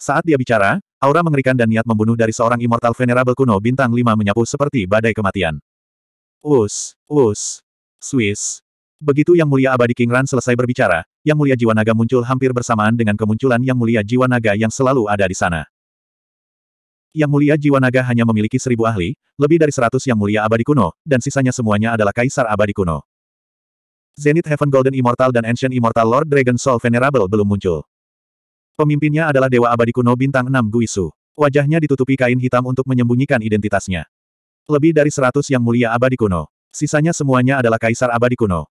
Saat dia bicara, aura mengerikan dan niat membunuh dari seorang immortal venerable kuno bintang lima menyapu seperti badai kematian. Us, us, Swiss. Begitu Yang Mulia Abadi Kingran selesai berbicara, Yang Mulia Jiwa Naga muncul hampir bersamaan dengan kemunculan Yang Mulia Jiwa Naga yang selalu ada di sana. Yang mulia jiwa naga hanya memiliki seribu ahli, lebih dari seratus yang mulia abadi kuno, dan sisanya semuanya adalah kaisar abadi kuno. Zenith Heaven Golden Immortal dan Ancient Immortal Lord Dragon Soul Venerable belum muncul. Pemimpinnya adalah Dewa Abadi Kuno Bintang 6 Guisu. Wajahnya ditutupi kain hitam untuk menyembunyikan identitasnya. Lebih dari seratus yang mulia abadi kuno. Sisanya semuanya adalah kaisar abadi kuno.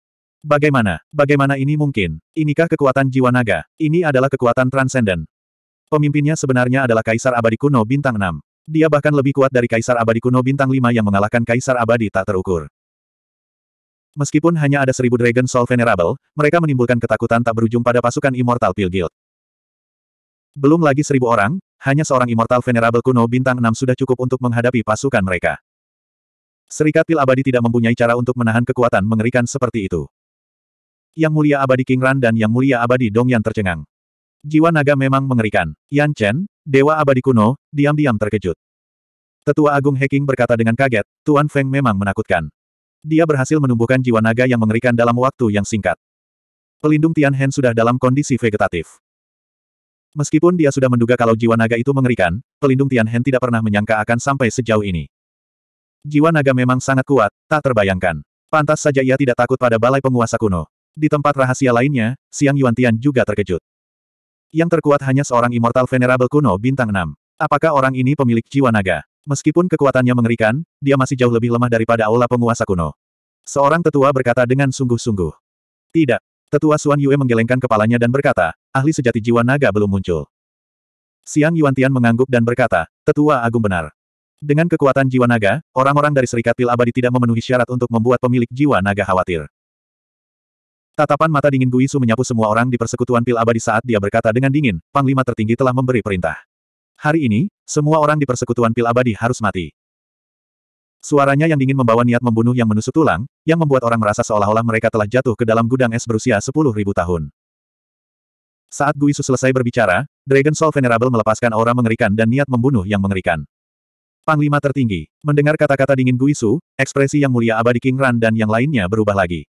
Bagaimana? Bagaimana ini mungkin? Inikah kekuatan jiwa naga? Ini adalah kekuatan transenden. Pemimpinnya sebenarnya adalah Kaisar Abadi Kuno Bintang 6. Dia bahkan lebih kuat dari Kaisar Abadi Kuno Bintang 5 yang mengalahkan Kaisar Abadi tak terukur. Meskipun hanya ada seribu Dragon Soul Venerable, mereka menimbulkan ketakutan tak berujung pada pasukan Immortal Pil Guild. Belum lagi seribu orang, hanya seorang Immortal Venerable kuno bintang 6 sudah cukup untuk menghadapi pasukan mereka. Serikat Pil Abadi tidak mempunyai cara untuk menahan kekuatan mengerikan seperti itu. Yang Mulia Abadi King Ran dan Yang Mulia Abadi Dong yang tercengang. Jiwa naga memang mengerikan. Yan Chen, Dewa Abadi Kuno, diam-diam terkejut. Tetua Agung Heking berkata dengan kaget, Tuan Feng memang menakutkan. Dia berhasil menumbuhkan jiwa naga yang mengerikan dalam waktu yang singkat. Pelindung Tian Hen sudah dalam kondisi vegetatif. Meskipun dia sudah menduga kalau jiwa naga itu mengerikan, pelindung Tian Hen tidak pernah menyangka akan sampai sejauh ini. Jiwa naga memang sangat kuat, tak terbayangkan. Pantas saja ia tidak takut pada balai penguasa kuno. Di tempat rahasia lainnya, Siang Yuan Tian juga terkejut. Yang terkuat hanya seorang Immortal Venerable kuno bintang 6. Apakah orang ini pemilik jiwa naga? Meskipun kekuatannya mengerikan, dia masih jauh lebih lemah daripada aula penguasa kuno. Seorang tetua berkata dengan sungguh-sungguh. Tidak. Tetua Suan Yue menggelengkan kepalanya dan berkata, ahli sejati jiwa naga belum muncul. Siang Yuan Tian mengangguk dan berkata, tetua agung benar. Dengan kekuatan jiwa naga, orang-orang dari Serikat Pil Abadi tidak memenuhi syarat untuk membuat pemilik jiwa naga khawatir. Tatapan mata dingin Guisu menyapu semua orang di persekutuan pil abadi saat dia berkata dengan dingin, Panglima tertinggi telah memberi perintah. Hari ini, semua orang di persekutuan pil abadi harus mati. Suaranya yang dingin membawa niat membunuh yang menusuk tulang, yang membuat orang merasa seolah-olah mereka telah jatuh ke dalam gudang es berusia 10.000 tahun. Saat Guisu selesai berbicara, Dragon Soul Venerable melepaskan aura mengerikan dan niat membunuh yang mengerikan. Panglima tertinggi, mendengar kata-kata dingin Guisu, ekspresi yang mulia abadi King Ran dan yang lainnya berubah lagi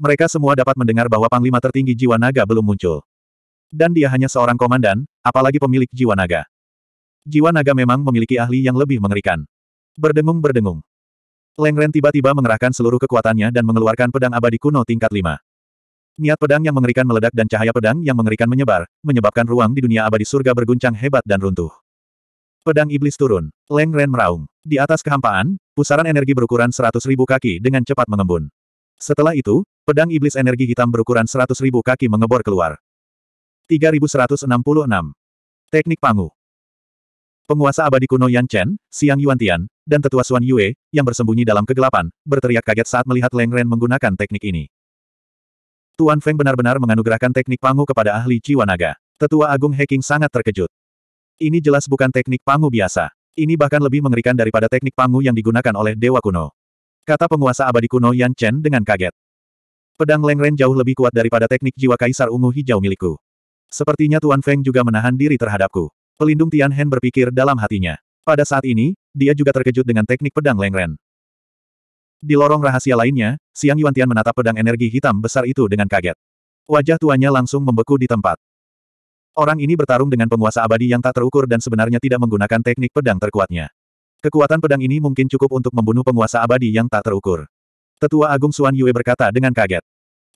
mereka semua dapat mendengar bahwa Panglima tertinggi Jiwa Naga belum muncul. Dan dia hanya seorang komandan, apalagi pemilik Jiwa Naga. Jiwa Naga memang memiliki ahli yang lebih mengerikan. Berdengung-berdengung. Lengren tiba-tiba mengerahkan seluruh kekuatannya dan mengeluarkan pedang abadi kuno tingkat 5. Niat pedang yang mengerikan meledak dan cahaya pedang yang mengerikan menyebar, menyebabkan ruang di dunia abadi surga berguncang hebat dan runtuh. Pedang iblis turun. Leng Ren meraung. Di atas kehampaan, pusaran energi berukuran seratus ribu kaki dengan cepat mengembun. Setelah itu, Pedang iblis energi hitam berukuran 100.000 kaki mengebor keluar. 3166. Teknik Pangu Penguasa abadi kuno Yan Chen, Siang Yuan Tian, dan tetua Suan Yue, yang bersembunyi dalam kegelapan, berteriak kaget saat melihat Leng Ren menggunakan teknik ini. Tuan Feng benar-benar menganugerahkan teknik Pangu kepada ahli naga. Tetua Agung Heking sangat terkejut. Ini jelas bukan teknik Pangu biasa. Ini bahkan lebih mengerikan daripada teknik Pangu yang digunakan oleh Dewa Kuno. Kata penguasa abadi kuno Yan Chen dengan kaget. Pedang Lengren jauh lebih kuat daripada teknik jiwa kaisar ungu hijau milikku. Sepertinya Tuan Feng juga menahan diri terhadapku. Pelindung Tian Hen berpikir dalam hatinya. Pada saat ini, dia juga terkejut dengan teknik pedang Lengren. Di lorong rahasia lainnya, Siang Yuan Tian menatap pedang energi hitam besar itu dengan kaget. Wajah tuanya langsung membeku di tempat. Orang ini bertarung dengan penguasa abadi yang tak terukur dan sebenarnya tidak menggunakan teknik pedang terkuatnya. Kekuatan pedang ini mungkin cukup untuk membunuh penguasa abadi yang tak terukur. Tetua Agung Suan Yue berkata dengan kaget.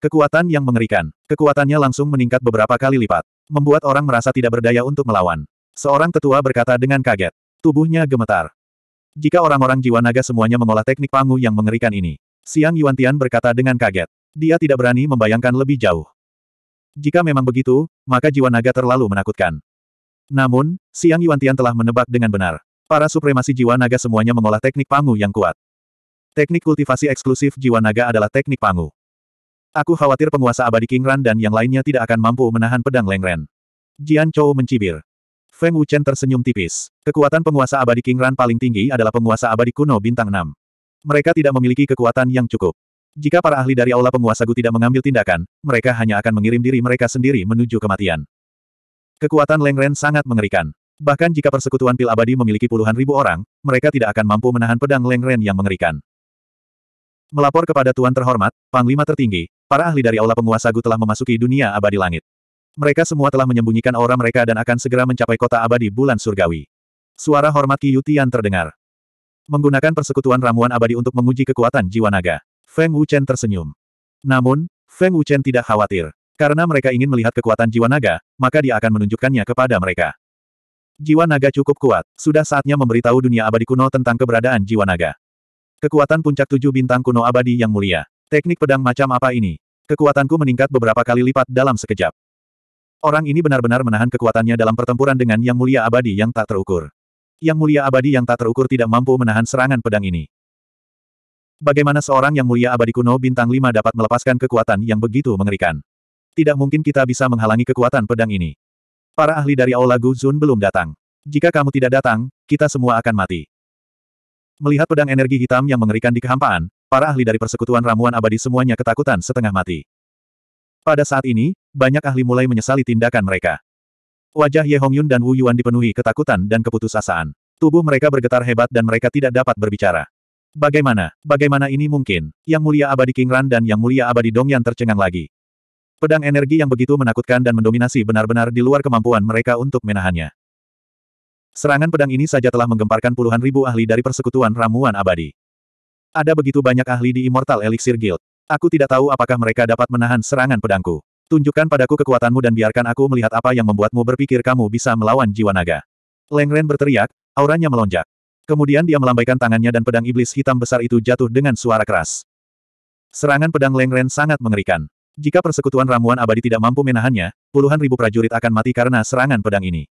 Kekuatan yang mengerikan. Kekuatannya langsung meningkat beberapa kali lipat. Membuat orang merasa tidak berdaya untuk melawan. Seorang tetua berkata dengan kaget. Tubuhnya gemetar. Jika orang-orang jiwa naga semuanya mengolah teknik pangu yang mengerikan ini. Siang Yuan Tian berkata dengan kaget. Dia tidak berani membayangkan lebih jauh. Jika memang begitu, maka jiwa naga terlalu menakutkan. Namun, Siang Yuan Tian telah menebak dengan benar. Para supremasi jiwa naga semuanya mengolah teknik pangu yang kuat. Teknik kultivasi eksklusif jiwa naga adalah teknik pangu. Aku khawatir penguasa abadi King Ran dan yang lainnya tidak akan mampu menahan pedang Leng Ren. Jian Chou mencibir. Feng Wuchen tersenyum tipis. Kekuatan penguasa abadi King Ran paling tinggi adalah penguasa abadi kuno bintang 6. Mereka tidak memiliki kekuatan yang cukup. Jika para ahli dari Aula Penguasa Gu tidak mengambil tindakan, mereka hanya akan mengirim diri mereka sendiri menuju kematian. Kekuatan Leng Ren sangat mengerikan. Bahkan jika persekutuan pil abadi memiliki puluhan ribu orang, mereka tidak akan mampu menahan pedang Leng Ren yang mengerikan. Melapor kepada Tuan Terhormat, Panglima Tertinggi, Para ahli dari Aula Penguasa Gu telah memasuki dunia abadi langit. Mereka semua telah menyembunyikan aura mereka dan akan segera mencapai kota abadi bulan surgawi. Suara hormat Ki Yutian terdengar. Menggunakan persekutuan ramuan abadi untuk menguji kekuatan jiwa naga. Feng Wuchen tersenyum. Namun, Feng Wuchen tidak khawatir. Karena mereka ingin melihat kekuatan jiwa naga, maka dia akan menunjukkannya kepada mereka. Jiwa naga cukup kuat, sudah saatnya memberitahu dunia abadi kuno tentang keberadaan jiwa naga. Kekuatan puncak tujuh bintang kuno abadi yang mulia. Teknik pedang macam apa ini? Kekuatanku meningkat beberapa kali lipat dalam sekejap. Orang ini benar-benar menahan kekuatannya dalam pertempuran dengan Yang Mulia Abadi yang tak terukur. Yang Mulia Abadi yang tak terukur tidak mampu menahan serangan pedang ini. Bagaimana seorang Yang Mulia Abadi kuno bintang 5 dapat melepaskan kekuatan yang begitu mengerikan? Tidak mungkin kita bisa menghalangi kekuatan pedang ini. Para ahli dari Aula Guzun belum datang. Jika kamu tidak datang, kita semua akan mati. Melihat pedang energi hitam yang mengerikan di kehampaan, para ahli dari persekutuan ramuan abadi semuanya ketakutan setengah mati. Pada saat ini, banyak ahli mulai menyesali tindakan mereka. Wajah Ye Hongyun dan Wu Yuan dipenuhi ketakutan dan keputusasaan. Tubuh mereka bergetar hebat dan mereka tidak dapat berbicara. Bagaimana, bagaimana ini mungkin? Yang mulia abadi King Ran dan yang mulia abadi Dong Yan tercengang lagi. Pedang energi yang begitu menakutkan dan mendominasi benar-benar di luar kemampuan mereka untuk menahannya. Serangan pedang ini saja telah menggemparkan puluhan ribu ahli dari persekutuan ramuan abadi. Ada begitu banyak ahli di Immortal Elixir Guild. Aku tidak tahu apakah mereka dapat menahan serangan pedangku. Tunjukkan padaku kekuatanmu dan biarkan aku melihat apa yang membuatmu berpikir kamu bisa melawan jiwa naga. Lengren berteriak, auranya melonjak. Kemudian dia melambaikan tangannya dan pedang iblis hitam besar itu jatuh dengan suara keras. Serangan pedang Lengren sangat mengerikan. Jika persekutuan ramuan abadi tidak mampu menahannya, puluhan ribu prajurit akan mati karena serangan pedang ini.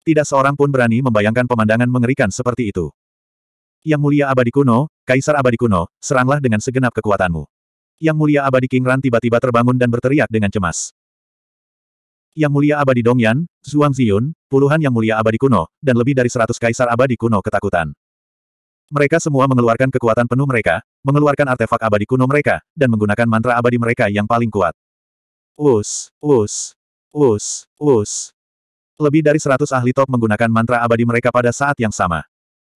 Tidak seorang pun berani membayangkan pemandangan mengerikan seperti itu. Yang mulia abadi kuno, Kaisar abadi kuno, seranglah dengan segenap kekuatanmu. Yang mulia abadi King Ran tiba-tiba terbangun dan berteriak dengan cemas. Yang mulia abadi Dongyan, Zhuang Ziyun, puluhan yang mulia abadi kuno, dan lebih dari seratus kaisar abadi kuno ketakutan. Mereka semua mengeluarkan kekuatan penuh mereka, mengeluarkan artefak abadi kuno mereka, dan menggunakan mantra abadi mereka yang paling kuat. Us, us, us, us. Lebih dari seratus ahli top menggunakan mantra abadi mereka pada saat yang sama.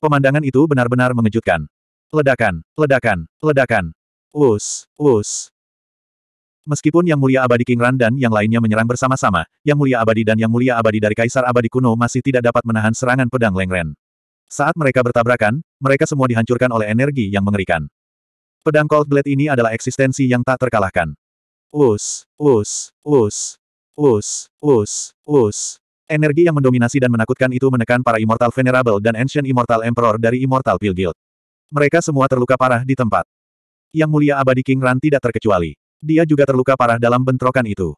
Pemandangan itu benar-benar mengejutkan. Ledakan, ledakan, ledakan. Us, us. Meskipun Yang Mulia Abadi Kingran dan yang lainnya menyerang bersama-sama, Yang Mulia Abadi dan Yang Mulia Abadi dari Kaisar Abadi Kuno masih tidak dapat menahan serangan pedang Lengren. Saat mereka bertabrakan, mereka semua dihancurkan oleh energi yang mengerikan. Pedang Cold Blade ini adalah eksistensi yang tak terkalahkan. Wus, wus, wus, wus, wus, wus. Energi yang mendominasi dan menakutkan itu menekan para Immortal Venerable dan Ancient Immortal Emperor dari Immortal Pill Guild. Mereka semua terluka parah di tempat. Yang Mulia Abadi King Ran tidak terkecuali. Dia juga terluka parah dalam bentrokan itu.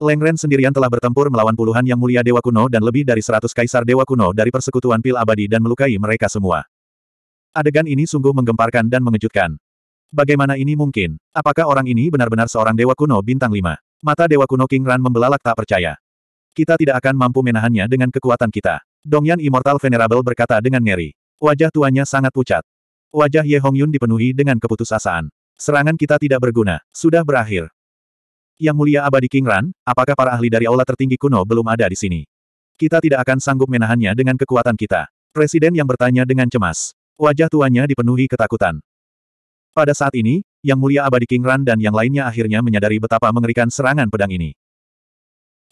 Lengren sendirian telah bertempur melawan puluhan yang mulia Dewa Kuno dan lebih dari seratus kaisar Dewa Kuno dari persekutuan Pil Abadi dan melukai mereka semua. Adegan ini sungguh menggemparkan dan mengejutkan. Bagaimana ini mungkin? Apakah orang ini benar-benar seorang Dewa Kuno bintang lima? Mata Dewa Kuno King Ran membelalak tak percaya. Kita tidak akan mampu menahannya dengan kekuatan kita. Dongyan Immortal Venerable berkata dengan ngeri. Wajah tuanya sangat pucat. Wajah Ye Hongyun dipenuhi dengan keputusasaan. Serangan kita tidak berguna. Sudah berakhir. Yang Mulia Abadi King Ran, apakah para ahli dari aula tertinggi kuno belum ada di sini? Kita tidak akan sanggup menahannya dengan kekuatan kita. Presiden yang bertanya dengan cemas. Wajah tuanya dipenuhi ketakutan. Pada saat ini, Yang Mulia Abadi King Ran dan yang lainnya akhirnya menyadari betapa mengerikan serangan pedang ini.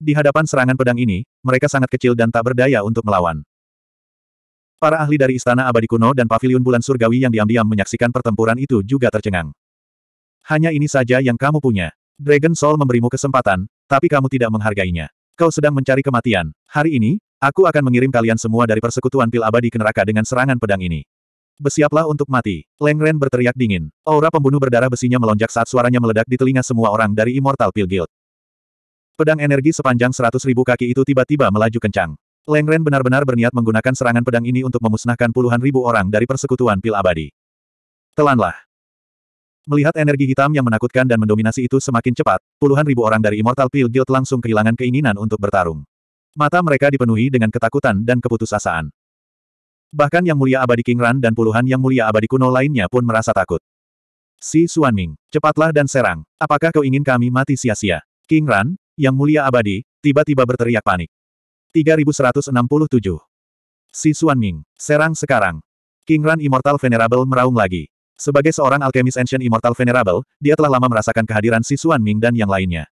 Di hadapan serangan pedang ini, mereka sangat kecil dan tak berdaya untuk melawan. Para ahli dari Istana Abadi Kuno dan Paviliun Bulan Surgawi yang diam-diam menyaksikan pertempuran itu juga tercengang. Hanya ini saja yang kamu punya. Dragon Soul memberimu kesempatan, tapi kamu tidak menghargainya. Kau sedang mencari kematian. Hari ini, aku akan mengirim kalian semua dari persekutuan pil abadi ke neraka dengan serangan pedang ini. Bersiaplah untuk mati. Lengren berteriak dingin. Aura pembunuh berdarah besinya melonjak saat suaranya meledak di telinga semua orang dari Immortal Pil Guild. Pedang energi sepanjang seratus ribu kaki itu tiba-tiba melaju kencang. Leng Ren benar-benar berniat menggunakan serangan pedang ini untuk memusnahkan puluhan ribu orang dari persekutuan pil abadi. Telanlah. Melihat energi hitam yang menakutkan dan mendominasi itu semakin cepat, puluhan ribu orang dari Immortal Pil Guild langsung kehilangan keinginan untuk bertarung. Mata mereka dipenuhi dengan ketakutan dan keputusasaan. Bahkan Yang Mulia Abadi King Ran dan puluhan Yang Mulia Abadi kuno lainnya pun merasa takut. Si Xuanming, cepatlah dan serang. Apakah kau ingin kami mati sia-sia? King Ran, yang Mulia Abadi, tiba-tiba berteriak panik. 3167. Si Xuan Ming, serang sekarang. King Ran Immortal Venerable meraung lagi. Sebagai seorang alkemis Ancient Immortal Venerable, dia telah lama merasakan kehadiran si Xuan Ming dan yang lainnya.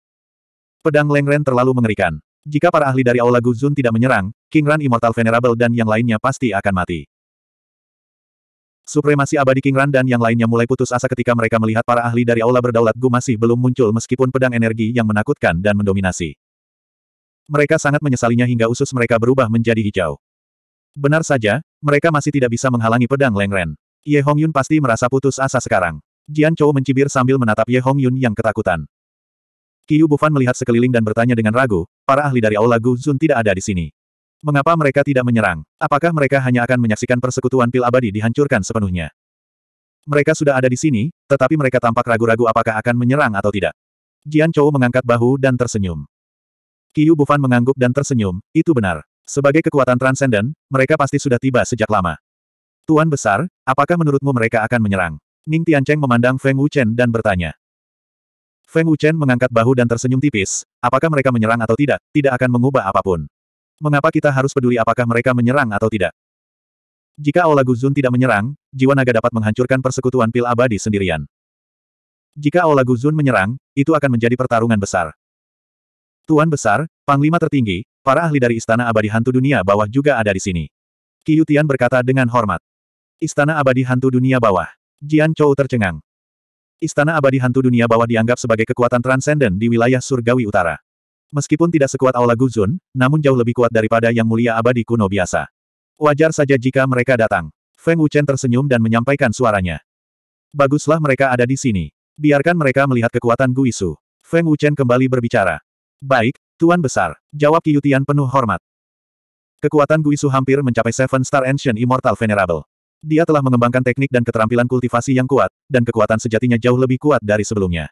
Pedang Lengren terlalu mengerikan. Jika para ahli dari Aula Guzun tidak menyerang, King Ran Immortal Venerable dan yang lainnya pasti akan mati. Supremasi abadi King Ran dan yang lainnya mulai putus asa ketika mereka melihat para ahli dari aula berdaulat Gu masih belum muncul meskipun pedang energi yang menakutkan dan mendominasi. Mereka sangat menyesalinya hingga usus mereka berubah menjadi hijau. Benar saja, mereka masih tidak bisa menghalangi pedang Leng Ren. Ye Hong Yun pasti merasa putus asa sekarang. Jian Chou mencibir sambil menatap Ye Hong Yun yang ketakutan. Qiu Bufan melihat sekeliling dan bertanya dengan ragu, para ahli dari aula Gu Zun tidak ada di sini. Mengapa mereka tidak menyerang? Apakah mereka hanya akan menyaksikan persekutuan pil abadi dihancurkan sepenuhnya? Mereka sudah ada di sini, tetapi mereka tampak ragu-ragu apakah akan menyerang atau tidak. Jian Chou mengangkat bahu dan tersenyum. Qiu Bufan mengangguk dan tersenyum, itu benar. Sebagai kekuatan transenden, mereka pasti sudah tiba sejak lama. Tuan Besar, apakah menurutmu mereka akan menyerang? Ning Tiancheng memandang Feng Wuchen dan bertanya. Feng Wuchen mengangkat bahu dan tersenyum tipis, apakah mereka menyerang atau tidak, tidak akan mengubah apapun. Mengapa kita harus peduli apakah mereka menyerang atau tidak? Jika Aula Guzun tidak menyerang, jiwa naga dapat menghancurkan persekutuan pil abadi sendirian. Jika Aula Guzun menyerang, itu akan menjadi pertarungan besar. Tuan Besar, Panglima Tertinggi, para ahli dari Istana Abadi Hantu Dunia Bawah juga ada di sini. Kiyutian berkata dengan hormat. Istana Abadi Hantu Dunia Bawah. Jian Chou tercengang. Istana Abadi Hantu Dunia Bawah dianggap sebagai kekuatan transenden di wilayah surgawi utara. Meskipun tidak sekuat Aula Guzun, namun jauh lebih kuat daripada yang mulia abadi kuno biasa. Wajar saja jika mereka datang. Feng Wuchen tersenyum dan menyampaikan suaranya. Baguslah mereka ada di sini. Biarkan mereka melihat kekuatan Guisu. Feng Wuchen kembali berbicara. Baik, Tuan Besar. Jawab Qiyutian penuh hormat. Kekuatan Guisu hampir mencapai Seven Star Ancient Immortal Venerable. Dia telah mengembangkan teknik dan keterampilan kultivasi yang kuat, dan kekuatan sejatinya jauh lebih kuat dari sebelumnya.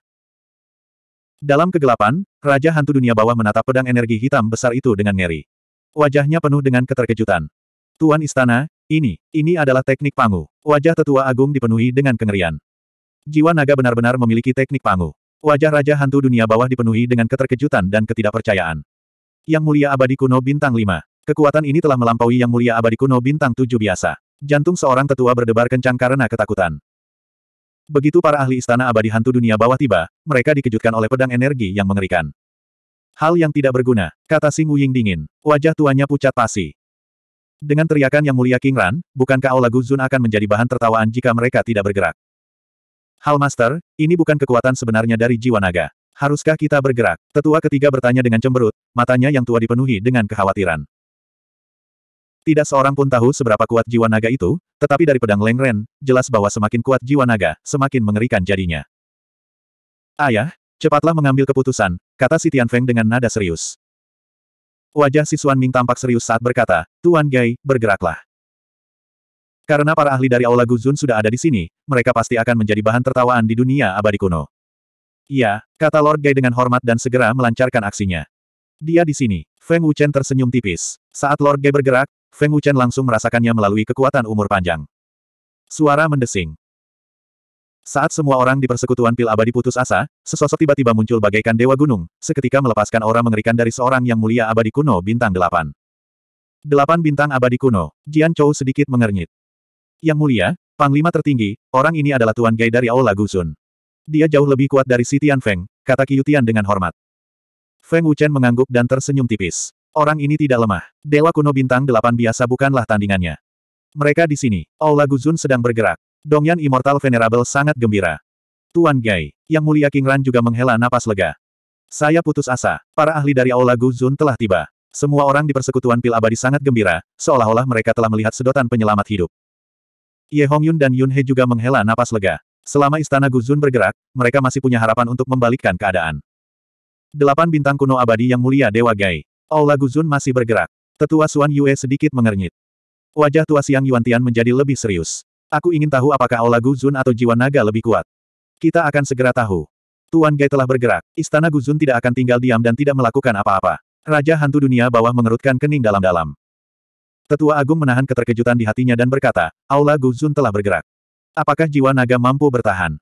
Dalam kegelapan, Raja Hantu Dunia Bawah menatap pedang energi hitam besar itu dengan ngeri. Wajahnya penuh dengan keterkejutan. Tuan Istana, ini, ini adalah teknik pangu. Wajah tetua agung dipenuhi dengan kengerian. Jiwa naga benar-benar memiliki teknik pangu. Wajah Raja Hantu Dunia Bawah dipenuhi dengan keterkejutan dan ketidakpercayaan. Yang Mulia Abadi Kuno Bintang 5. Kekuatan ini telah melampaui Yang Mulia Abadi Kuno Bintang 7 biasa. Jantung seorang tetua berdebar kencang karena ketakutan. Begitu para ahli istana abadi hantu dunia bawah tiba, mereka dikejutkan oleh pedang energi yang mengerikan. Hal yang tidak berguna, kata Sing Wuying dingin. Wajah tuanya pucat pasi. Dengan teriakan yang mulia King Ran, bukankah Aula Guzun akan menjadi bahan tertawaan jika mereka tidak bergerak? Hal Master, ini bukan kekuatan sebenarnya dari jiwa naga. Haruskah kita bergerak? Tetua ketiga bertanya dengan cemberut, matanya yang tua dipenuhi dengan kekhawatiran. Tidak seorang pun tahu seberapa kuat jiwa naga itu, tetapi dari pedang lengren, jelas bahwa semakin kuat jiwa naga, semakin mengerikan jadinya. Ayah, cepatlah mengambil keputusan, kata si Feng dengan nada serius. Wajah si Suan Ming tampak serius saat berkata, Tuan Gai, bergeraklah. Karena para ahli dari Aula Guzun sudah ada di sini, mereka pasti akan menjadi bahan tertawaan di dunia abadi kuno. Iya, kata Lord Gai dengan hormat dan segera melancarkan aksinya. Dia di sini. Feng Wuchen tersenyum tipis. Saat Lord Gai bergerak, Feng Wuchen langsung merasakannya melalui kekuatan umur panjang. Suara mendesing. Saat semua orang di persekutuan pil abadi putus asa, sesosok tiba-tiba muncul bagaikan dewa gunung, seketika melepaskan aura mengerikan dari seorang yang mulia abadi kuno bintang delapan. Delapan bintang abadi kuno, Jian Chou sedikit mengernyit. Yang mulia, panglima tertinggi, orang ini adalah Tuan Gai dari Aula Gusun. Dia jauh lebih kuat dari si Tian Feng, kata Tian dengan hormat. Feng Wuchen mengangguk dan tersenyum tipis. Orang ini tidak lemah. Dewa kuno bintang delapan biasa bukanlah tandingannya. Mereka di sini. Aula Guzun sedang bergerak. Dongyan Immortal Venerable sangat gembira. Tuan Gai, Yang Mulia King Ran juga menghela napas lega. Saya putus asa. Para ahli dari Aula Guzun telah tiba. Semua orang di persekutuan pil abadi sangat gembira, seolah-olah mereka telah melihat sedotan penyelamat hidup. Ye Hongyun dan Yun He juga menghela napas lega. Selama istana Guzun bergerak, mereka masih punya harapan untuk membalikkan keadaan. Delapan bintang kuno abadi yang mulia Dewa Gai. Aula Guzun masih bergerak. Tetua Suan Yue sedikit mengernyit. Wajah tua Siang Yuan Tian menjadi lebih serius. Aku ingin tahu apakah Aula Guzun atau jiwa naga lebih kuat. Kita akan segera tahu. Tuan Gai telah bergerak, istana Guzun tidak akan tinggal diam dan tidak melakukan apa-apa. Raja hantu dunia bawah mengerutkan kening dalam-dalam. Tetua Agung menahan keterkejutan di hatinya dan berkata, Aula Guzun telah bergerak. Apakah jiwa naga mampu bertahan?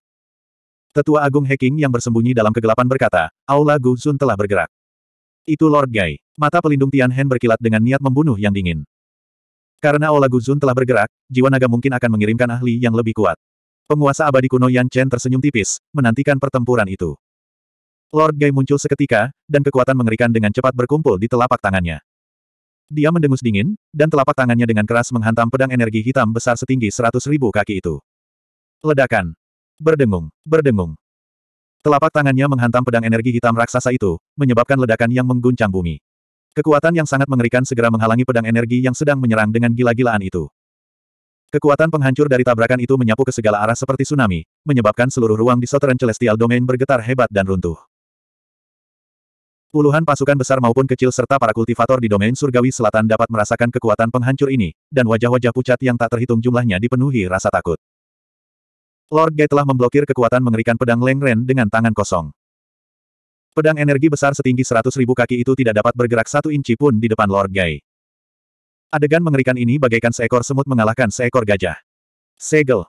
Tetua Agung Heking yang bersembunyi dalam kegelapan berkata, Aula Guzun telah bergerak. Itu Lord Gai. Mata pelindung Tian Hen berkilat dengan niat membunuh yang dingin. Karena Ola Guzun telah bergerak, jiwa naga mungkin akan mengirimkan ahli yang lebih kuat. Penguasa abadi kuno Yan Chen tersenyum tipis, menantikan pertempuran itu. Lord Gai muncul seketika, dan kekuatan mengerikan dengan cepat berkumpul di telapak tangannya. Dia mendengus dingin, dan telapak tangannya dengan keras menghantam pedang energi hitam besar setinggi seratus ribu kaki itu. Ledakan. Berdengung, berdengung. Telapak tangannya menghantam pedang energi hitam raksasa itu, menyebabkan ledakan yang mengguncang bumi. Kekuatan yang sangat mengerikan segera menghalangi pedang energi yang sedang menyerang dengan gila-gilaan itu. Kekuatan penghancur dari tabrakan itu menyapu ke segala arah seperti tsunami, menyebabkan seluruh ruang di Southern Celestial Domain bergetar hebat dan runtuh. Puluhan pasukan besar maupun kecil serta para kultivator di domain surgawi selatan dapat merasakan kekuatan penghancur ini, dan wajah-wajah pucat yang tak terhitung jumlahnya dipenuhi rasa takut. Lord Ge telah memblokir kekuatan mengerikan pedang Leng Ren dengan tangan kosong. Pedang energi besar setinggi seratus ribu kaki itu tidak dapat bergerak satu inci pun di depan Lord Gai. Adegan mengerikan ini bagaikan seekor semut mengalahkan seekor gajah. Segel.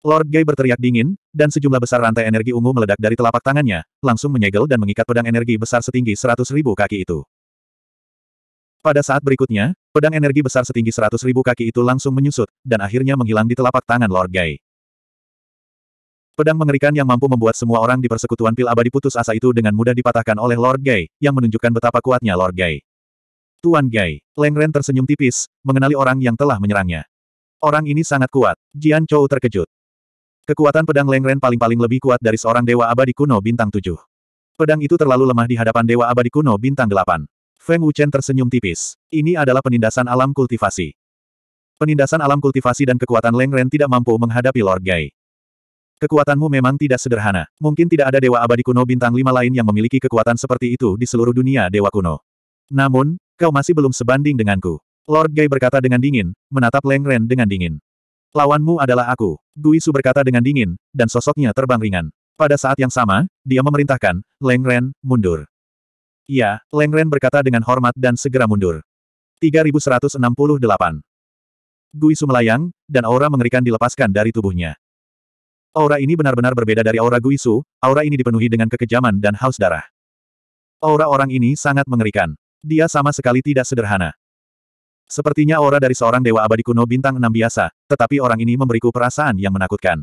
Lord Gai berteriak dingin, dan sejumlah besar rantai energi ungu meledak dari telapak tangannya, langsung menyegel dan mengikat pedang energi besar setinggi seratus ribu kaki itu. Pada saat berikutnya, pedang energi besar setinggi seratus ribu kaki itu langsung menyusut, dan akhirnya menghilang di telapak tangan Lord Gai. Pedang mengerikan yang mampu membuat semua orang di persekutuan pil abadi putus asa itu dengan mudah dipatahkan oleh Lord Gai, yang menunjukkan betapa kuatnya Lord Gai. Tuan Gai, Leng Ren tersenyum tipis, mengenali orang yang telah menyerangnya. Orang ini sangat kuat, Jian Chou terkejut. Kekuatan pedang Leng Ren paling-paling lebih kuat dari seorang dewa abadi kuno bintang tujuh. Pedang itu terlalu lemah di hadapan dewa abadi kuno bintang delapan. Feng Wuchen tersenyum tipis. Ini adalah penindasan alam kultivasi. Penindasan alam kultivasi dan kekuatan Leng Ren tidak mampu menghadapi Lord Gai. Kekuatanmu memang tidak sederhana. Mungkin tidak ada dewa abadi kuno bintang lima lain yang memiliki kekuatan seperti itu di seluruh dunia dewa kuno. Namun, kau masih belum sebanding denganku. Lord Gai berkata dengan dingin, menatap Leng Ren dengan dingin. Lawanmu adalah aku. Guisu berkata dengan dingin, dan sosoknya terbang ringan. Pada saat yang sama, dia memerintahkan, Leng Ren, mundur. Iya, Leng Ren berkata dengan hormat dan segera mundur. 3168 Gui Su melayang, dan aura mengerikan dilepaskan dari tubuhnya. Aura ini benar-benar berbeda dari aura Guisu, aura ini dipenuhi dengan kekejaman dan haus darah. Aura orang ini sangat mengerikan. Dia sama sekali tidak sederhana. Sepertinya aura dari seorang dewa abadi kuno bintang enam biasa, tetapi orang ini memberiku perasaan yang menakutkan.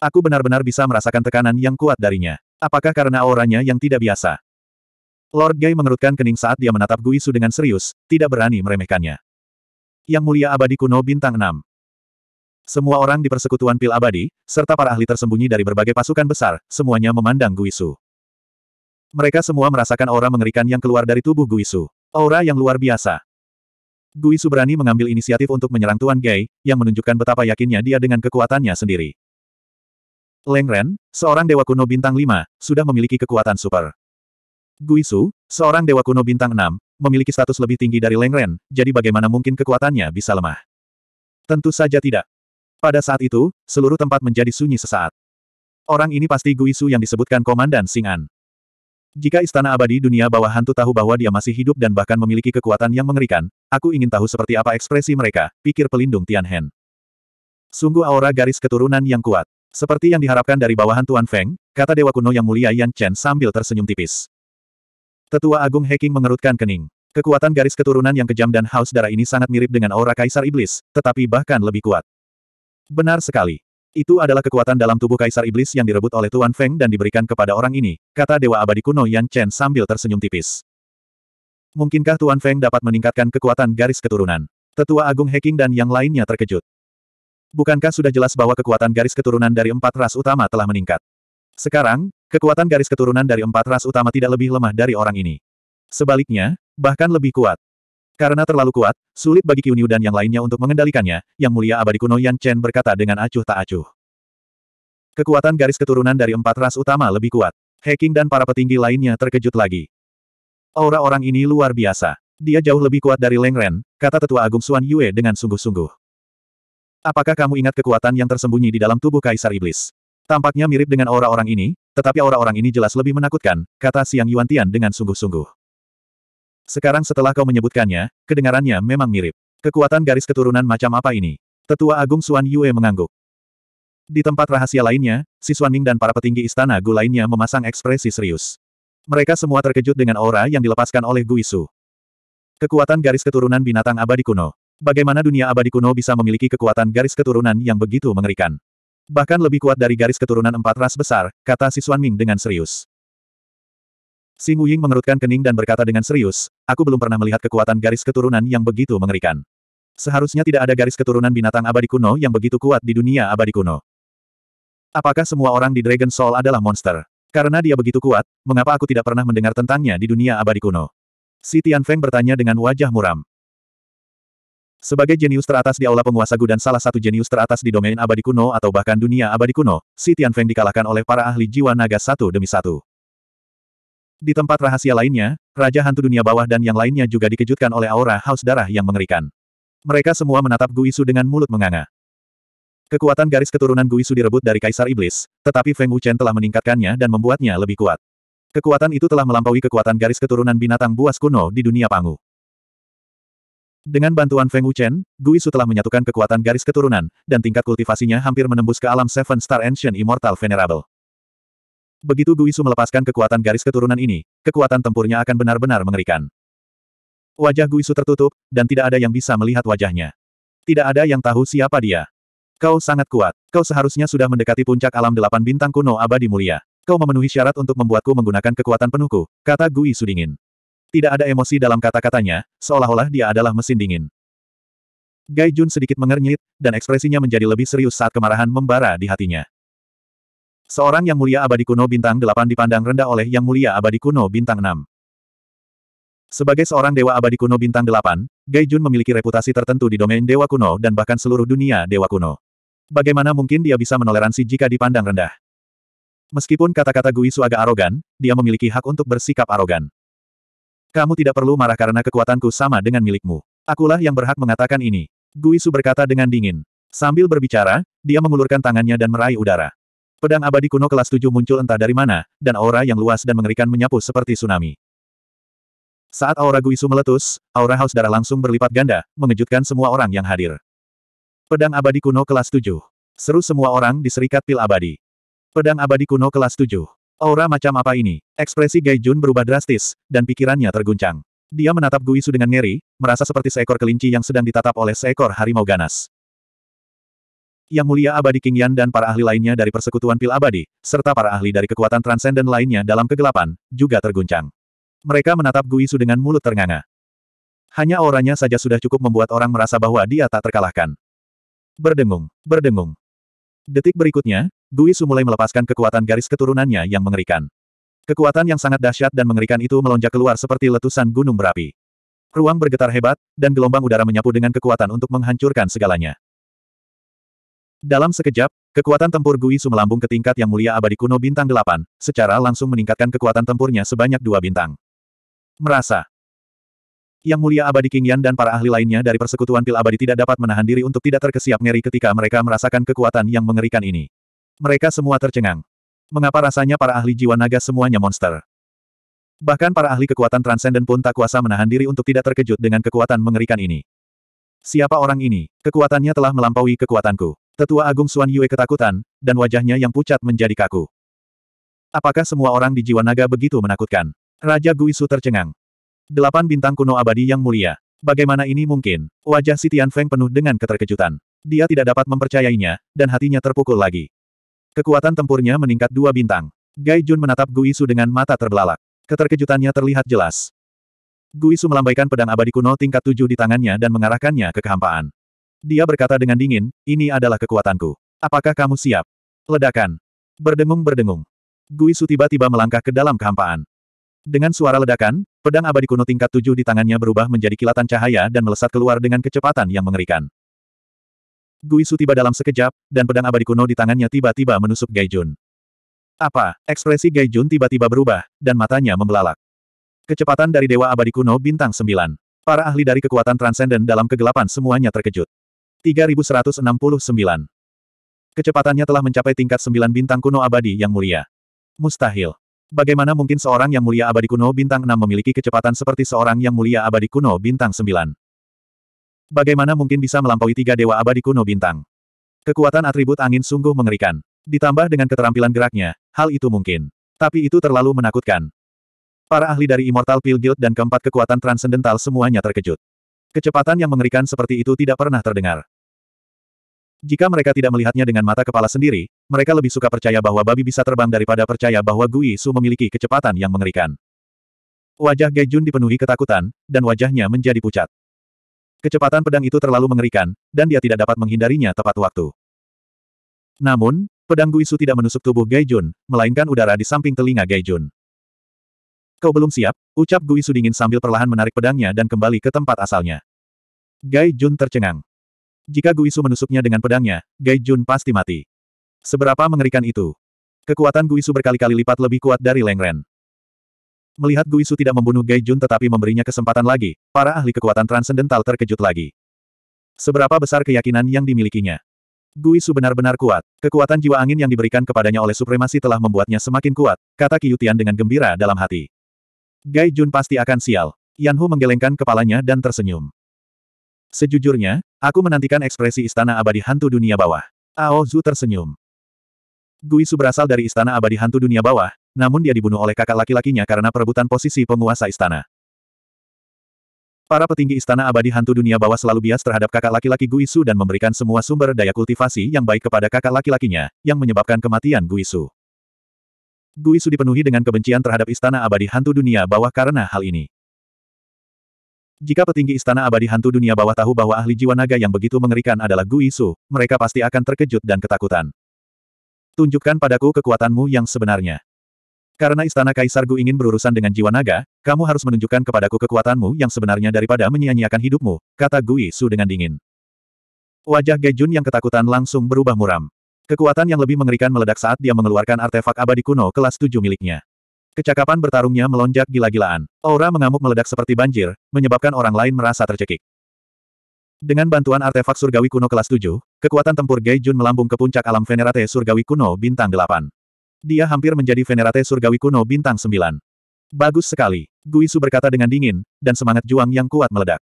Aku benar-benar bisa merasakan tekanan yang kuat darinya. Apakah karena auranya yang tidak biasa? Lord Gai mengerutkan kening saat dia menatap Guisu dengan serius, tidak berani meremehkannya. Yang mulia abadi kuno bintang enam. Semua orang di persekutuan pil abadi, serta para ahli tersembunyi dari berbagai pasukan besar, semuanya memandang Guisu. Mereka semua merasakan aura mengerikan yang keluar dari tubuh Guisu. Aura yang luar biasa. Guisu berani mengambil inisiatif untuk menyerang Tuan Gai, yang menunjukkan betapa yakinnya dia dengan kekuatannya sendiri. Leng Ren, seorang dewa kuno bintang 5, sudah memiliki kekuatan super. Guisu, seorang dewa kuno bintang 6, memiliki status lebih tinggi dari Leng Ren, jadi bagaimana mungkin kekuatannya bisa lemah? Tentu saja tidak. Pada saat itu, seluruh tempat menjadi sunyi sesaat. Orang ini pasti Guisu yang disebutkan Komandan Singan. Jika istana abadi dunia bawah hantu tahu bahwa dia masih hidup dan bahkan memiliki kekuatan yang mengerikan, aku ingin tahu seperti apa ekspresi mereka, pikir pelindung Tianhen. Sungguh aura garis keturunan yang kuat. Seperti yang diharapkan dari bawahan Tuan Feng, kata Dewa Kuno yang mulia Yan Chen sambil tersenyum tipis. Tetua Agung Heking mengerutkan kening. Kekuatan garis keturunan yang kejam dan haus darah ini sangat mirip dengan aura Kaisar Iblis, tetapi bahkan lebih kuat. Benar sekali. Itu adalah kekuatan dalam tubuh Kaisar Iblis yang direbut oleh Tuan Feng dan diberikan kepada orang ini, kata Dewa Abadi kuno Yan Chen sambil tersenyum tipis. Mungkinkah Tuan Feng dapat meningkatkan kekuatan garis keturunan? Tetua Agung Heking dan yang lainnya terkejut. Bukankah sudah jelas bahwa kekuatan garis keturunan dari empat ras utama telah meningkat? Sekarang, kekuatan garis keturunan dari empat ras utama tidak lebih lemah dari orang ini. Sebaliknya, bahkan lebih kuat. Karena terlalu kuat, sulit bagi Qiu dan yang lainnya untuk mengendalikannya, Yang Mulia Abadi Kuno Yan Chen berkata dengan acuh tak acuh. Kekuatan garis keturunan dari empat ras utama lebih kuat. Hacking dan para petinggi lainnya terkejut lagi. Aura orang ini luar biasa. Dia jauh lebih kuat dari Leng Ren, kata Tetua Agung Suan Yue dengan sungguh-sungguh. Apakah kamu ingat kekuatan yang tersembunyi di dalam tubuh Kaisar Iblis? Tampaknya mirip dengan aura orang ini, tetapi aura orang ini jelas lebih menakutkan, kata Siang Yuan Tian dengan sungguh-sungguh. Sekarang setelah kau menyebutkannya, kedengarannya memang mirip. Kekuatan garis keturunan macam apa ini? Tetua Agung Suan Yue mengangguk. Di tempat rahasia lainnya, si Ming dan para petinggi istana Gu lainnya memasang ekspresi serius. Mereka semua terkejut dengan aura yang dilepaskan oleh Gu Isu. Kekuatan garis keturunan binatang abadi kuno. Bagaimana dunia abadi kuno bisa memiliki kekuatan garis keturunan yang begitu mengerikan? Bahkan lebih kuat dari garis keturunan empat ras besar, kata si Suan Ming dengan serius. Xing Wuying mengerutkan kening dan berkata dengan serius, aku belum pernah melihat kekuatan garis keturunan yang begitu mengerikan. Seharusnya tidak ada garis keturunan binatang abadi kuno yang begitu kuat di dunia abadi kuno. Apakah semua orang di Dragon Soul adalah monster? Karena dia begitu kuat, mengapa aku tidak pernah mendengar tentangnya di dunia abadi kuno? Si Feng bertanya dengan wajah muram. Sebagai jenius teratas di aula penguasa gudan salah satu jenius teratas di domain abadi kuno atau bahkan dunia abadi kuno, Si Feng dikalahkan oleh para ahli jiwa naga satu demi satu. Di tempat rahasia lainnya, Raja Hantu Dunia Bawah dan yang lainnya juga dikejutkan oleh aura haus darah yang mengerikan. Mereka semua menatap Guisu dengan mulut menganga. Kekuatan garis keturunan Guisu direbut dari Kaisar Iblis, tetapi Feng Wuchen telah meningkatkannya dan membuatnya lebih kuat. Kekuatan itu telah melampaui kekuatan garis keturunan binatang buas kuno di dunia Pangu. Dengan bantuan Feng Wuchen, Guisu telah menyatukan kekuatan garis keturunan, dan tingkat kultivasinya hampir menembus ke alam Seven Star Ancient Immortal Venerable. Begitu Guisu melepaskan kekuatan garis keturunan ini, kekuatan tempurnya akan benar-benar mengerikan. Wajah Guisu tertutup, dan tidak ada yang bisa melihat wajahnya. Tidak ada yang tahu siapa dia. Kau sangat kuat. Kau seharusnya sudah mendekati puncak alam delapan bintang kuno abadi mulia. Kau memenuhi syarat untuk membuatku menggunakan kekuatan penuhku, kata Guisu dingin. Tidak ada emosi dalam kata-katanya, seolah-olah dia adalah mesin dingin. Gai Jun sedikit mengernyit, dan ekspresinya menjadi lebih serius saat kemarahan membara di hatinya. Seorang yang mulia abadi kuno bintang 8 dipandang rendah oleh yang mulia abadi kuno bintang 6. Sebagai seorang dewa abadi kuno bintang 8, Gai Jun memiliki reputasi tertentu di domain dewa kuno dan bahkan seluruh dunia dewa kuno. Bagaimana mungkin dia bisa menoleransi jika dipandang rendah? Meskipun kata-kata Guisu agak arogan, dia memiliki hak untuk bersikap arogan. Kamu tidak perlu marah karena kekuatanku sama dengan milikmu. Akulah yang berhak mengatakan ini. Guisu berkata dengan dingin. Sambil berbicara, dia mengulurkan tangannya dan meraih udara. Pedang abadi kuno kelas 7 muncul entah dari mana, dan aura yang luas dan mengerikan menyapu seperti tsunami. Saat aura Guisu meletus, aura haus darah langsung berlipat ganda, mengejutkan semua orang yang hadir. Pedang abadi kuno kelas 7. Seru semua orang di serikat pil abadi. Pedang abadi kuno kelas 7. Aura macam apa ini? Ekspresi Gai Jun berubah drastis, dan pikirannya terguncang. Dia menatap Guisu dengan ngeri, merasa seperti seekor kelinci yang sedang ditatap oleh seekor harimau ganas. Yang Mulia Abadi King Yan dan para ahli lainnya dari Persekutuan Pil Abadi, serta para ahli dari kekuatan Transcendent lainnya dalam kegelapan, juga terguncang. Mereka menatap Gui Su dengan mulut ternganga. Hanya auranya saja sudah cukup membuat orang merasa bahwa dia tak terkalahkan. Berdengung, berdengung. Detik berikutnya, Gui Su mulai melepaskan kekuatan garis keturunannya yang mengerikan. Kekuatan yang sangat dahsyat dan mengerikan itu melonjak keluar seperti letusan gunung berapi. Ruang bergetar hebat, dan gelombang udara menyapu dengan kekuatan untuk menghancurkan segalanya. Dalam sekejap, kekuatan tempur Guisu melambung ke tingkat yang mulia abadi kuno bintang delapan, secara langsung meningkatkan kekuatan tempurnya sebanyak dua bintang. Merasa. Yang mulia abadi King Yan dan para ahli lainnya dari persekutuan pil abadi tidak dapat menahan diri untuk tidak terkesiap ngeri ketika mereka merasakan kekuatan yang mengerikan ini. Mereka semua tercengang. Mengapa rasanya para ahli jiwa naga semuanya monster? Bahkan para ahli kekuatan transenden pun tak kuasa menahan diri untuk tidak terkejut dengan kekuatan mengerikan ini. Siapa orang ini? Kekuatannya telah melampaui kekuatanku. Tetua Agung Suan Yue ketakutan, dan wajahnya yang pucat menjadi kaku. Apakah semua orang di jiwa naga begitu menakutkan? Raja Guisu tercengang. Delapan bintang kuno abadi yang mulia. Bagaimana ini mungkin? Wajah si Tian Feng penuh dengan keterkejutan. Dia tidak dapat mempercayainya, dan hatinya terpukul lagi. Kekuatan tempurnya meningkat dua bintang. Gai Jun menatap Guisu dengan mata terbelalak. Keterkejutannya terlihat jelas. Guisu melambaikan pedang abadi kuno tingkat tujuh di tangannya dan mengarahkannya ke kehampaan. Dia berkata dengan dingin, ini adalah kekuatanku. Apakah kamu siap? Ledakan. Berdengung-berdengung. Guisu tiba-tiba melangkah ke dalam kehampaan. Dengan suara ledakan, pedang abadi kuno tingkat tujuh di tangannya berubah menjadi kilatan cahaya dan melesat keluar dengan kecepatan yang mengerikan. Guisu tiba dalam sekejap, dan pedang abadi kuno di tangannya tiba-tiba menusuk Gaijun. Apa? Ekspresi Gaijun tiba-tiba berubah, dan matanya membelalak. Kecepatan dari Dewa Abadi Kuno Bintang sembilan. Para ahli dari kekuatan transenden dalam kegelapan semuanya terkejut. 3169. Kecepatannya telah mencapai tingkat 9 bintang kuno abadi yang mulia. Mustahil. Bagaimana mungkin seorang yang mulia abadi kuno bintang 6 memiliki kecepatan seperti seorang yang mulia abadi kuno bintang 9? Bagaimana mungkin bisa melampaui tiga dewa abadi kuno bintang? Kekuatan atribut angin sungguh mengerikan. Ditambah dengan keterampilan geraknya, hal itu mungkin. Tapi itu terlalu menakutkan. Para ahli dari Immortal Pill Guild dan keempat kekuatan transendental semuanya terkejut. Kecepatan yang mengerikan seperti itu tidak pernah terdengar. Jika mereka tidak melihatnya dengan mata kepala sendiri, mereka lebih suka percaya bahwa babi bisa terbang daripada percaya bahwa Gui Su memiliki kecepatan yang mengerikan. Wajah Gai Jun dipenuhi ketakutan, dan wajahnya menjadi pucat. Kecepatan pedang itu terlalu mengerikan, dan dia tidak dapat menghindarinya tepat waktu. Namun, pedang Guisu tidak menusuk tubuh Gai Jun, melainkan udara di samping telinga Gai Jun. Kau belum siap, ucap Guisu dingin sambil perlahan menarik pedangnya dan kembali ke tempat asalnya. Gai Jun tercengang. Jika Guisu menusuknya dengan pedangnya, Gai Jun pasti mati. Seberapa mengerikan itu? Kekuatan Guisu berkali-kali lipat lebih kuat dari Leng Ren. Melihat Guisu tidak membunuh Gai Jun tetapi memberinya kesempatan lagi, para ahli kekuatan transendental terkejut lagi. Seberapa besar keyakinan yang dimilikinya? Guisu benar-benar kuat. Kekuatan jiwa angin yang diberikan kepadanya oleh supremasi telah membuatnya semakin kuat, kata Kiyutian dengan gembira dalam hati. Gai Jun pasti akan sial. Yanhu menggelengkan kepalanya dan tersenyum. Sejujurnya, aku menantikan ekspresi Istana Abadi Hantu Dunia Bawah. Ao Zhu tersenyum. Guisu berasal dari Istana Abadi Hantu Dunia Bawah, namun dia dibunuh oleh kakak laki-lakinya karena perebutan posisi penguasa istana. Para petinggi Istana Abadi Hantu Dunia Bawah selalu bias terhadap kakak laki-laki Gui dan memberikan semua sumber daya kultivasi yang baik kepada kakak laki-lakinya, yang menyebabkan kematian Guisu. Guisu dipenuhi dengan kebencian terhadap Istana Abadi Hantu Dunia Bawah karena hal ini. Jika petinggi istana abadi hantu dunia bawah tahu bahwa ahli jiwa naga yang begitu mengerikan adalah Gu Isu, mereka pasti akan terkejut dan ketakutan. Tunjukkan padaku kekuatanmu yang sebenarnya. Karena istana Kaisar Gu ingin berurusan dengan jiwa naga, kamu harus menunjukkan kepadaku kekuatanmu yang sebenarnya daripada menyia-nyiakan hidupmu, kata Gu Isu dengan dingin. Wajah Gejun yang ketakutan langsung berubah muram. Kekuatan yang lebih mengerikan meledak saat dia mengeluarkan artefak abadi kuno kelas 7 miliknya. Kecakapan bertarungnya melonjak gila-gilaan. Aura mengamuk meledak seperti banjir, menyebabkan orang lain merasa tercekik. Dengan bantuan artefak surgawi kuno kelas 7, kekuatan tempur Gai Jun melambung ke puncak alam Venerate surgawi kuno bintang 8. Dia hampir menjadi Venerate surgawi kuno bintang 9. Bagus sekali, Guisu berkata dengan dingin, dan semangat juang yang kuat meledak.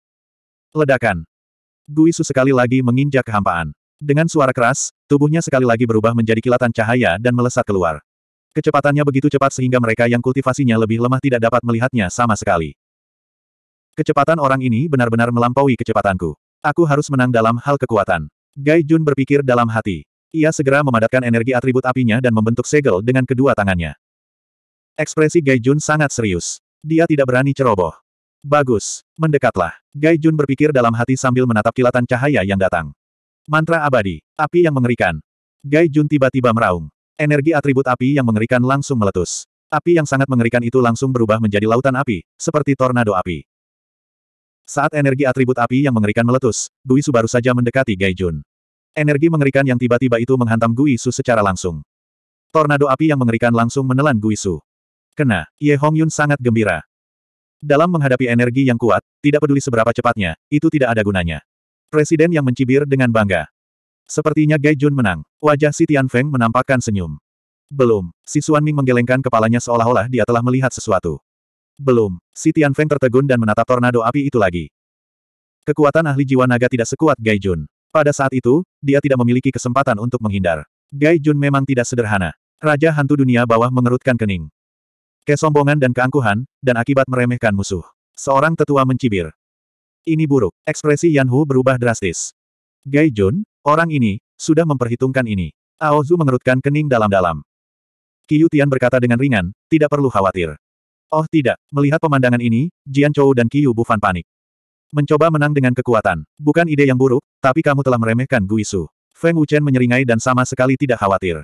Ledakan. Guisu sekali lagi menginjak kehampaan. Dengan suara keras, tubuhnya sekali lagi berubah menjadi kilatan cahaya dan melesat keluar. Kecepatannya begitu cepat sehingga mereka yang kultivasinya lebih lemah tidak dapat melihatnya sama sekali. Kecepatan orang ini benar-benar melampaui kecepatanku. Aku harus menang dalam hal kekuatan. Gai Jun berpikir dalam hati. Ia segera memadatkan energi atribut apinya dan membentuk segel dengan kedua tangannya. Ekspresi Gai Jun sangat serius. Dia tidak berani ceroboh. Bagus, mendekatlah. Gai Jun berpikir dalam hati sambil menatap kilatan cahaya yang datang. Mantra abadi, api yang mengerikan. Gai Jun tiba-tiba meraung. Energi atribut api yang mengerikan langsung meletus. Api yang sangat mengerikan itu langsung berubah menjadi lautan api, seperti tornado api. Saat energi atribut api yang mengerikan meletus, Guisu baru saja mendekati Gai Jun. Energi mengerikan yang tiba-tiba itu menghantam Guisu secara langsung. Tornado api yang mengerikan langsung menelan Guisu. Kena, Ye Hong Yun sangat gembira. Dalam menghadapi energi yang kuat, tidak peduli seberapa cepatnya, itu tidak ada gunanya. Presiden yang mencibir dengan bangga. Sepertinya Gai Jun menang. Wajah si Feng menampakkan senyum. Belum. Si Xuanming menggelengkan kepalanya seolah-olah dia telah melihat sesuatu. Belum. Si Feng tertegun dan menatap tornado api itu lagi. Kekuatan ahli jiwa naga tidak sekuat Gai Jun. Pada saat itu, dia tidak memiliki kesempatan untuk menghindar. Gai Jun memang tidak sederhana. Raja hantu dunia bawah mengerutkan kening. Kesombongan dan keangkuhan, dan akibat meremehkan musuh. Seorang tetua mencibir. Ini buruk. Ekspresi Yan Hu berubah drastis. Gai Jun, Orang ini, sudah memperhitungkan ini. Aozu mengerutkan kening dalam-dalam. Qiu Tian berkata dengan ringan, tidak perlu khawatir. Oh tidak, melihat pemandangan ini, Jian Chou dan Qiu Bufan panik. Mencoba menang dengan kekuatan, bukan ide yang buruk, tapi kamu telah meremehkan Guisu. Feng Wuchen menyeringai dan sama sekali tidak khawatir.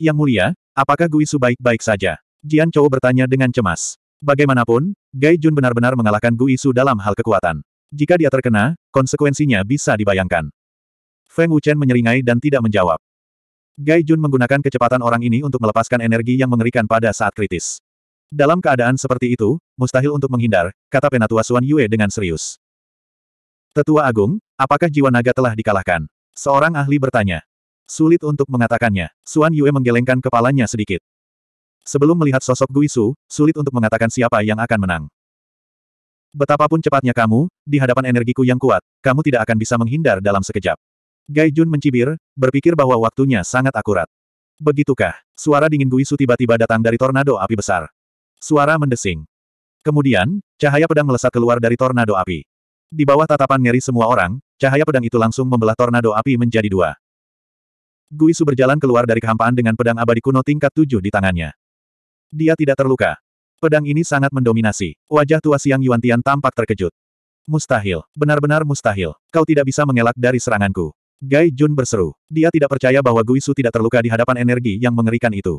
Yang mulia, apakah Guisu baik-baik saja? Jian Chou bertanya dengan cemas. Bagaimanapun, Gai Jun benar-benar mengalahkan Guisu dalam hal kekuatan. Jika dia terkena, konsekuensinya bisa dibayangkan. Feng Wuchen menyeringai dan tidak menjawab. Gai Jun menggunakan kecepatan orang ini untuk melepaskan energi yang mengerikan pada saat kritis. Dalam keadaan seperti itu, mustahil untuk menghindar, kata penatua Suan Yue dengan serius. Tetua Agung, apakah jiwa naga telah dikalahkan? Seorang ahli bertanya. Sulit untuk mengatakannya. Suan Yue menggelengkan kepalanya sedikit. Sebelum melihat sosok Guisu, sulit untuk mengatakan siapa yang akan menang. Betapapun cepatnya kamu, di hadapan energiku yang kuat, kamu tidak akan bisa menghindar dalam sekejap. Gai Jun mencibir, berpikir bahwa waktunya sangat akurat. Begitukah? Suara dingin Guisu tiba-tiba datang dari tornado api besar. Suara mendesing. Kemudian, cahaya pedang melesat keluar dari tornado api. Di bawah tatapan ngeri semua orang, cahaya pedang itu langsung membelah tornado api menjadi dua. Guisu berjalan keluar dari kehampaan dengan pedang abadi kuno tingkat tujuh di tangannya. Dia tidak terluka. Pedang ini sangat mendominasi. Wajah tua Siang Yuan Tian tampak terkejut. Mustahil, benar-benar mustahil. Kau tidak bisa mengelak dari seranganku. Gai Jun berseru. Dia tidak percaya bahwa Guisu tidak terluka di hadapan energi yang mengerikan itu.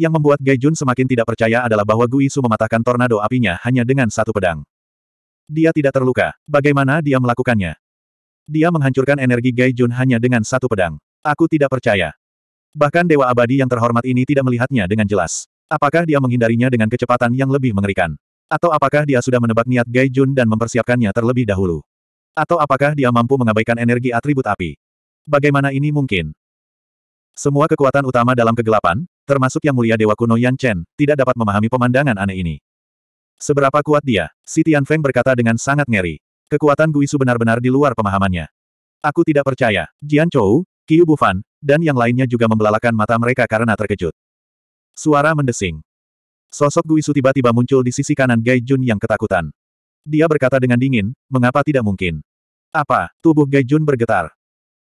Yang membuat Gai Jun semakin tidak percaya adalah bahwa Guisu mematahkan tornado apinya hanya dengan satu pedang. Dia tidak terluka. Bagaimana dia melakukannya? Dia menghancurkan energi Gai Jun hanya dengan satu pedang. Aku tidak percaya. Bahkan Dewa Abadi yang terhormat ini tidak melihatnya dengan jelas. Apakah dia menghindarinya dengan kecepatan yang lebih mengerikan? Atau apakah dia sudah menebak niat Gai Jun dan mempersiapkannya terlebih dahulu? Atau apakah dia mampu mengabaikan energi atribut api? Bagaimana ini mungkin? Semua kekuatan utama dalam kegelapan, termasuk yang mulia Dewa kuno Yan Chen, tidak dapat memahami pemandangan aneh ini. Seberapa kuat dia? Si Feng berkata dengan sangat ngeri. Kekuatan Guisu benar-benar di luar pemahamannya. Aku tidak percaya. Jian Chou, Qiu Bufan, dan yang lainnya juga membelalakan mata mereka karena terkejut. Suara mendesing. Sosok Guisu tiba-tiba muncul di sisi kanan Gai Jun yang ketakutan. Dia berkata dengan dingin, mengapa tidak mungkin? Apa? Tubuh Gai Jun bergetar.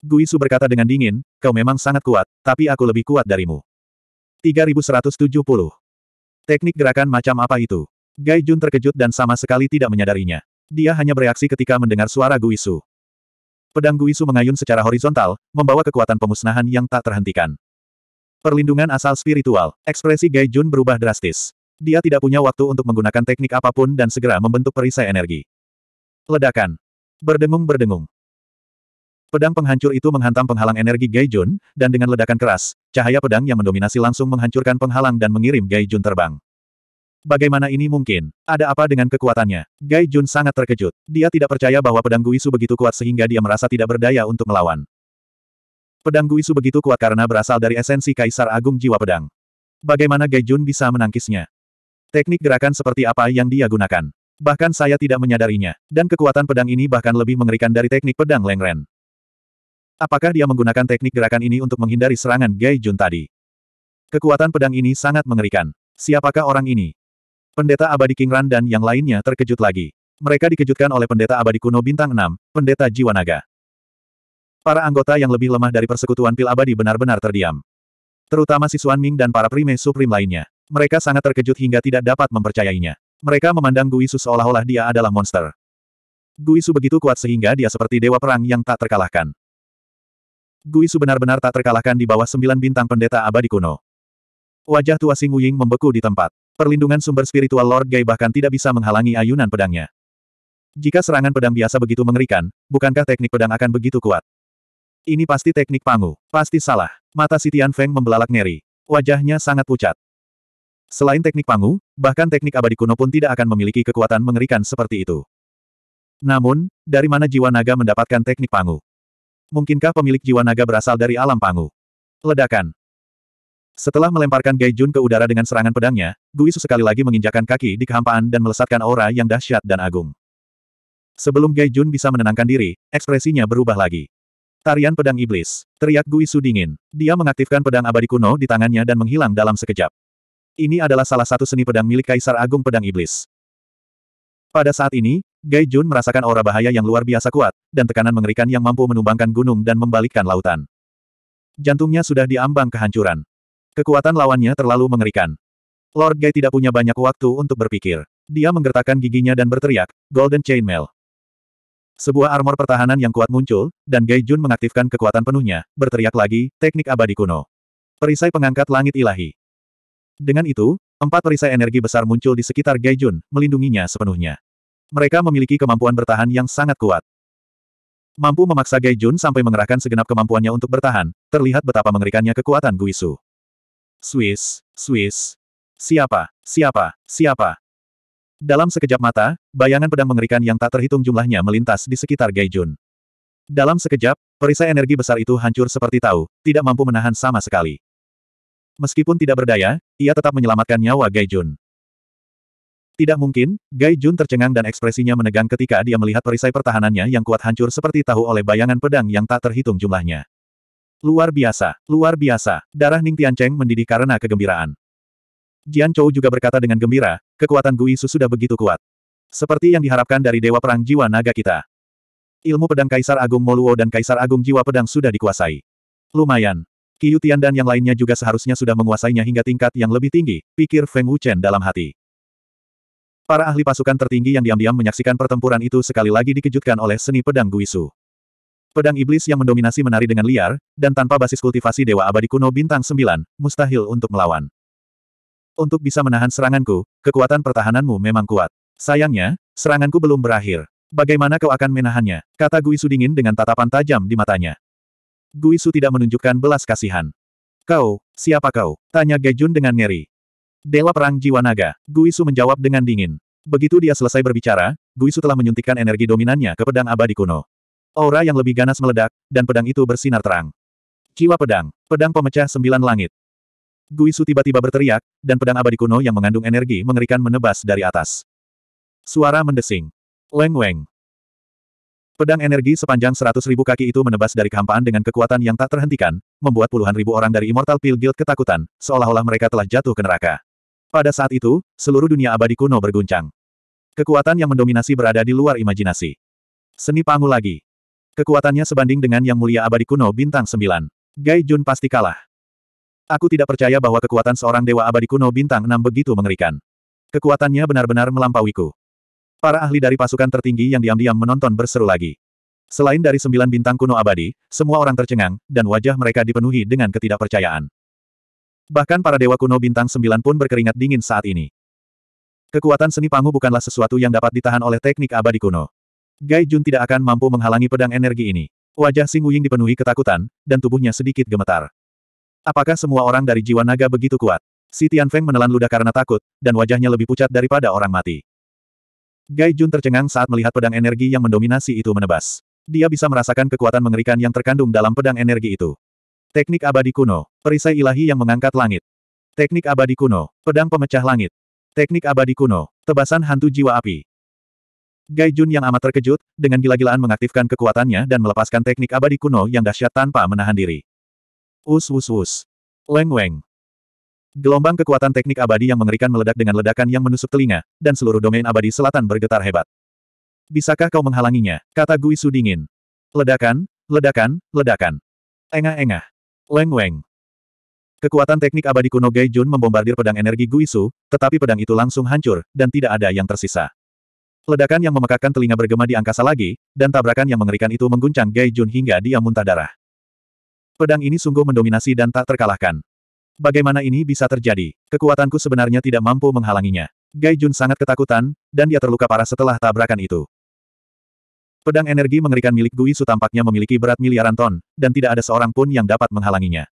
Guisu berkata dengan dingin, kau memang sangat kuat, tapi aku lebih kuat darimu. 3170. Teknik gerakan macam apa itu? Gai Jun terkejut dan sama sekali tidak menyadarinya. Dia hanya bereaksi ketika mendengar suara Guisu. Pedang Guisu mengayun secara horizontal, membawa kekuatan pemusnahan yang tak terhentikan. Perlindungan asal spiritual, ekspresi Gai Jun berubah drastis. Dia tidak punya waktu untuk menggunakan teknik apapun dan segera membentuk perisai energi. Ledakan. Berdengung-berdengung. Pedang penghancur itu menghantam penghalang energi Gaijun, dan dengan ledakan keras, cahaya pedang yang mendominasi langsung menghancurkan penghalang dan mengirim Gaijun terbang. Bagaimana ini mungkin? Ada apa dengan kekuatannya? Gai Jun sangat terkejut. Dia tidak percaya bahwa pedang Guisu begitu kuat sehingga dia merasa tidak berdaya untuk melawan. Pedang Guisu begitu kuat karena berasal dari esensi Kaisar Agung Jiwa Pedang. Bagaimana Gai Jun bisa menangkisnya? Teknik gerakan seperti apa yang dia gunakan? Bahkan saya tidak menyadarinya, dan kekuatan pedang ini bahkan lebih mengerikan dari teknik pedang Lengren. Apakah dia menggunakan teknik gerakan ini untuk menghindari serangan Gai Jun tadi? Kekuatan pedang ini sangat mengerikan. Siapakah orang ini? Pendeta abadi Kingran dan yang lainnya terkejut lagi. Mereka dikejutkan oleh pendeta abadi kuno bintang 6, pendeta Jiwa Naga. Para anggota yang lebih lemah dari persekutuan pil abadi benar-benar terdiam. Terutama si Ming dan para prime supreme lainnya. Mereka sangat terkejut hingga tidak dapat mempercayainya. Mereka memandang Guisu seolah-olah dia adalah monster. Guisu begitu kuat sehingga dia seperti dewa perang yang tak terkalahkan. Guisu benar-benar tak terkalahkan di bawah sembilan bintang pendeta abadi kuno. Wajah tua Sing Wuying membeku di tempat. Perlindungan sumber spiritual Lord Gai bahkan tidak bisa menghalangi ayunan pedangnya. Jika serangan pedang biasa begitu mengerikan, bukankah teknik pedang akan begitu kuat? Ini pasti teknik pangu. Pasti salah. Mata Sitian Feng membelalak ngeri. Wajahnya sangat pucat. Selain teknik Pangu, bahkan teknik abadi kuno pun tidak akan memiliki kekuatan mengerikan seperti itu. Namun, dari mana jiwa naga mendapatkan teknik Pangu? Mungkinkah pemilik jiwa naga berasal dari alam Pangu? Ledakan. Setelah melemparkan Gai Jun ke udara dengan serangan pedangnya, Guisu sekali lagi menginjakan kaki di kehampaan dan melesatkan aura yang dahsyat dan agung. Sebelum Gai Jun bisa menenangkan diri, ekspresinya berubah lagi. Tarian pedang iblis, teriak Guisu dingin. Dia mengaktifkan pedang abadi kuno di tangannya dan menghilang dalam sekejap. Ini adalah salah satu seni pedang milik Kaisar Agung Pedang Iblis. Pada saat ini, Gai Jun merasakan aura bahaya yang luar biasa kuat, dan tekanan mengerikan yang mampu menumbangkan gunung dan membalikkan lautan. Jantungnya sudah diambang kehancuran. Kekuatan lawannya terlalu mengerikan. Lord Gai tidak punya banyak waktu untuk berpikir. Dia menggertakkan giginya dan berteriak, Golden Chainmail. Sebuah armor pertahanan yang kuat muncul, dan Gai Jun mengaktifkan kekuatan penuhnya, berteriak lagi, teknik abadi kuno. Perisai pengangkat langit ilahi. Dengan itu, empat perisai energi besar muncul di sekitar Gaijun, melindunginya sepenuhnya. Mereka memiliki kemampuan bertahan yang sangat kuat. Mampu memaksa Gaijun sampai mengerahkan segenap kemampuannya untuk bertahan, terlihat betapa mengerikannya kekuatan Guisu. Swiss, Swiss. Siapa, siapa, siapa. Dalam sekejap mata, bayangan pedang mengerikan yang tak terhitung jumlahnya melintas di sekitar Gaijun. Dalam sekejap, perisai energi besar itu hancur seperti tahu, tidak mampu menahan sama sekali. Meskipun tidak berdaya, ia tetap menyelamatkan nyawa Gai Jun. Tidak mungkin, Gai Jun tercengang dan ekspresinya menegang ketika dia melihat perisai pertahanannya yang kuat hancur seperti tahu oleh bayangan pedang yang tak terhitung jumlahnya. Luar biasa, luar biasa, darah Ning Tiancheng mendidih karena kegembiraan. Jian Chou juga berkata dengan gembira, kekuatan Gui Su sudah begitu kuat. Seperti yang diharapkan dari Dewa Perang Jiwa Naga kita. Ilmu pedang Kaisar Agung Moluo dan Kaisar Agung Jiwa Pedang sudah dikuasai. Lumayan, Qiyu Tian dan yang lainnya juga seharusnya sudah menguasainya hingga tingkat yang lebih tinggi, pikir Feng Wuchen dalam hati. Para ahli pasukan tertinggi yang diam-diam menyaksikan pertempuran itu sekali lagi dikejutkan oleh seni pedang Guisu. Pedang iblis yang mendominasi menari dengan liar, dan tanpa basis kultivasi Dewa Abadi Kuno Bintang 9, mustahil untuk melawan. Untuk bisa menahan seranganku, kekuatan pertahananmu memang kuat. Sayangnya, seranganku belum berakhir. Bagaimana kau akan menahannya? Kata Guisu dingin dengan tatapan tajam di matanya. Guisu tidak menunjukkan belas kasihan. Kau, siapa kau? Tanya Gejun dengan ngeri. Dewa Perang Jiwa Naga, Guisu menjawab dengan dingin. Begitu dia selesai berbicara, Guisu telah menyuntikkan energi dominannya ke pedang abadi kuno. Aura yang lebih ganas meledak, dan pedang itu bersinar terang. Jiwa pedang, pedang pemecah sembilan langit. Guisu tiba-tiba berteriak, dan pedang abadi kuno yang mengandung energi mengerikan menebas dari atas. Suara mendesing. Weng Weng. Pedang energi sepanjang 100.000 kaki itu menebas dari kehampaan dengan kekuatan yang tak terhentikan, membuat puluhan ribu orang dari Immortal Pill Guild ketakutan, seolah-olah mereka telah jatuh ke neraka. Pada saat itu, seluruh dunia abadi kuno berguncang. Kekuatan yang mendominasi berada di luar imajinasi. Seni pangu lagi. Kekuatannya sebanding dengan yang mulia abadi kuno bintang sembilan. Gai Jun pasti kalah. Aku tidak percaya bahwa kekuatan seorang dewa abadi kuno bintang enam begitu mengerikan. Kekuatannya benar-benar melampauiku. Para ahli dari pasukan tertinggi yang diam-diam menonton berseru lagi. Selain dari sembilan bintang kuno abadi, semua orang tercengang, dan wajah mereka dipenuhi dengan ketidakpercayaan. Bahkan para dewa kuno bintang sembilan pun berkeringat dingin saat ini. Kekuatan seni pangu bukanlah sesuatu yang dapat ditahan oleh teknik abadi kuno. Gai Jun tidak akan mampu menghalangi pedang energi ini. Wajah Sing Wuying dipenuhi ketakutan, dan tubuhnya sedikit gemetar. Apakah semua orang dari jiwa naga begitu kuat? Si Feng menelan ludah karena takut, dan wajahnya lebih pucat daripada orang mati. Gai Jun tercengang saat melihat pedang energi yang mendominasi itu menebas. Dia bisa merasakan kekuatan mengerikan yang terkandung dalam pedang energi itu. Teknik abadi kuno, perisai ilahi yang mengangkat langit. Teknik abadi kuno, pedang pemecah langit. Teknik abadi kuno, tebasan hantu jiwa api. Gai Jun yang amat terkejut, dengan gila-gilaan mengaktifkan kekuatannya dan melepaskan teknik abadi kuno yang dahsyat tanpa menahan diri. Us us us. Leng weng. Gelombang kekuatan teknik abadi yang mengerikan meledak dengan ledakan yang menusuk telinga, dan seluruh domain abadi selatan bergetar hebat. Bisakah kau menghalanginya? Kata Guisu dingin. Ledakan, ledakan, ledakan. Engah-engah. Leng-weng. Kekuatan teknik abadi kuno Gai Jun membombardir pedang energi Guisu, tetapi pedang itu langsung hancur, dan tidak ada yang tersisa. Ledakan yang memekakkan telinga bergema di angkasa lagi, dan tabrakan yang mengerikan itu mengguncang Gai Jun hingga dia muntah darah. Pedang ini sungguh mendominasi dan tak terkalahkan. Bagaimana ini bisa terjadi? Kekuatanku sebenarnya tidak mampu menghalanginya. Gai Jun sangat ketakutan, dan dia terluka parah setelah tabrakan itu. Pedang energi mengerikan milik Gui Su tampaknya memiliki berat miliaran ton, dan tidak ada seorang pun yang dapat menghalanginya.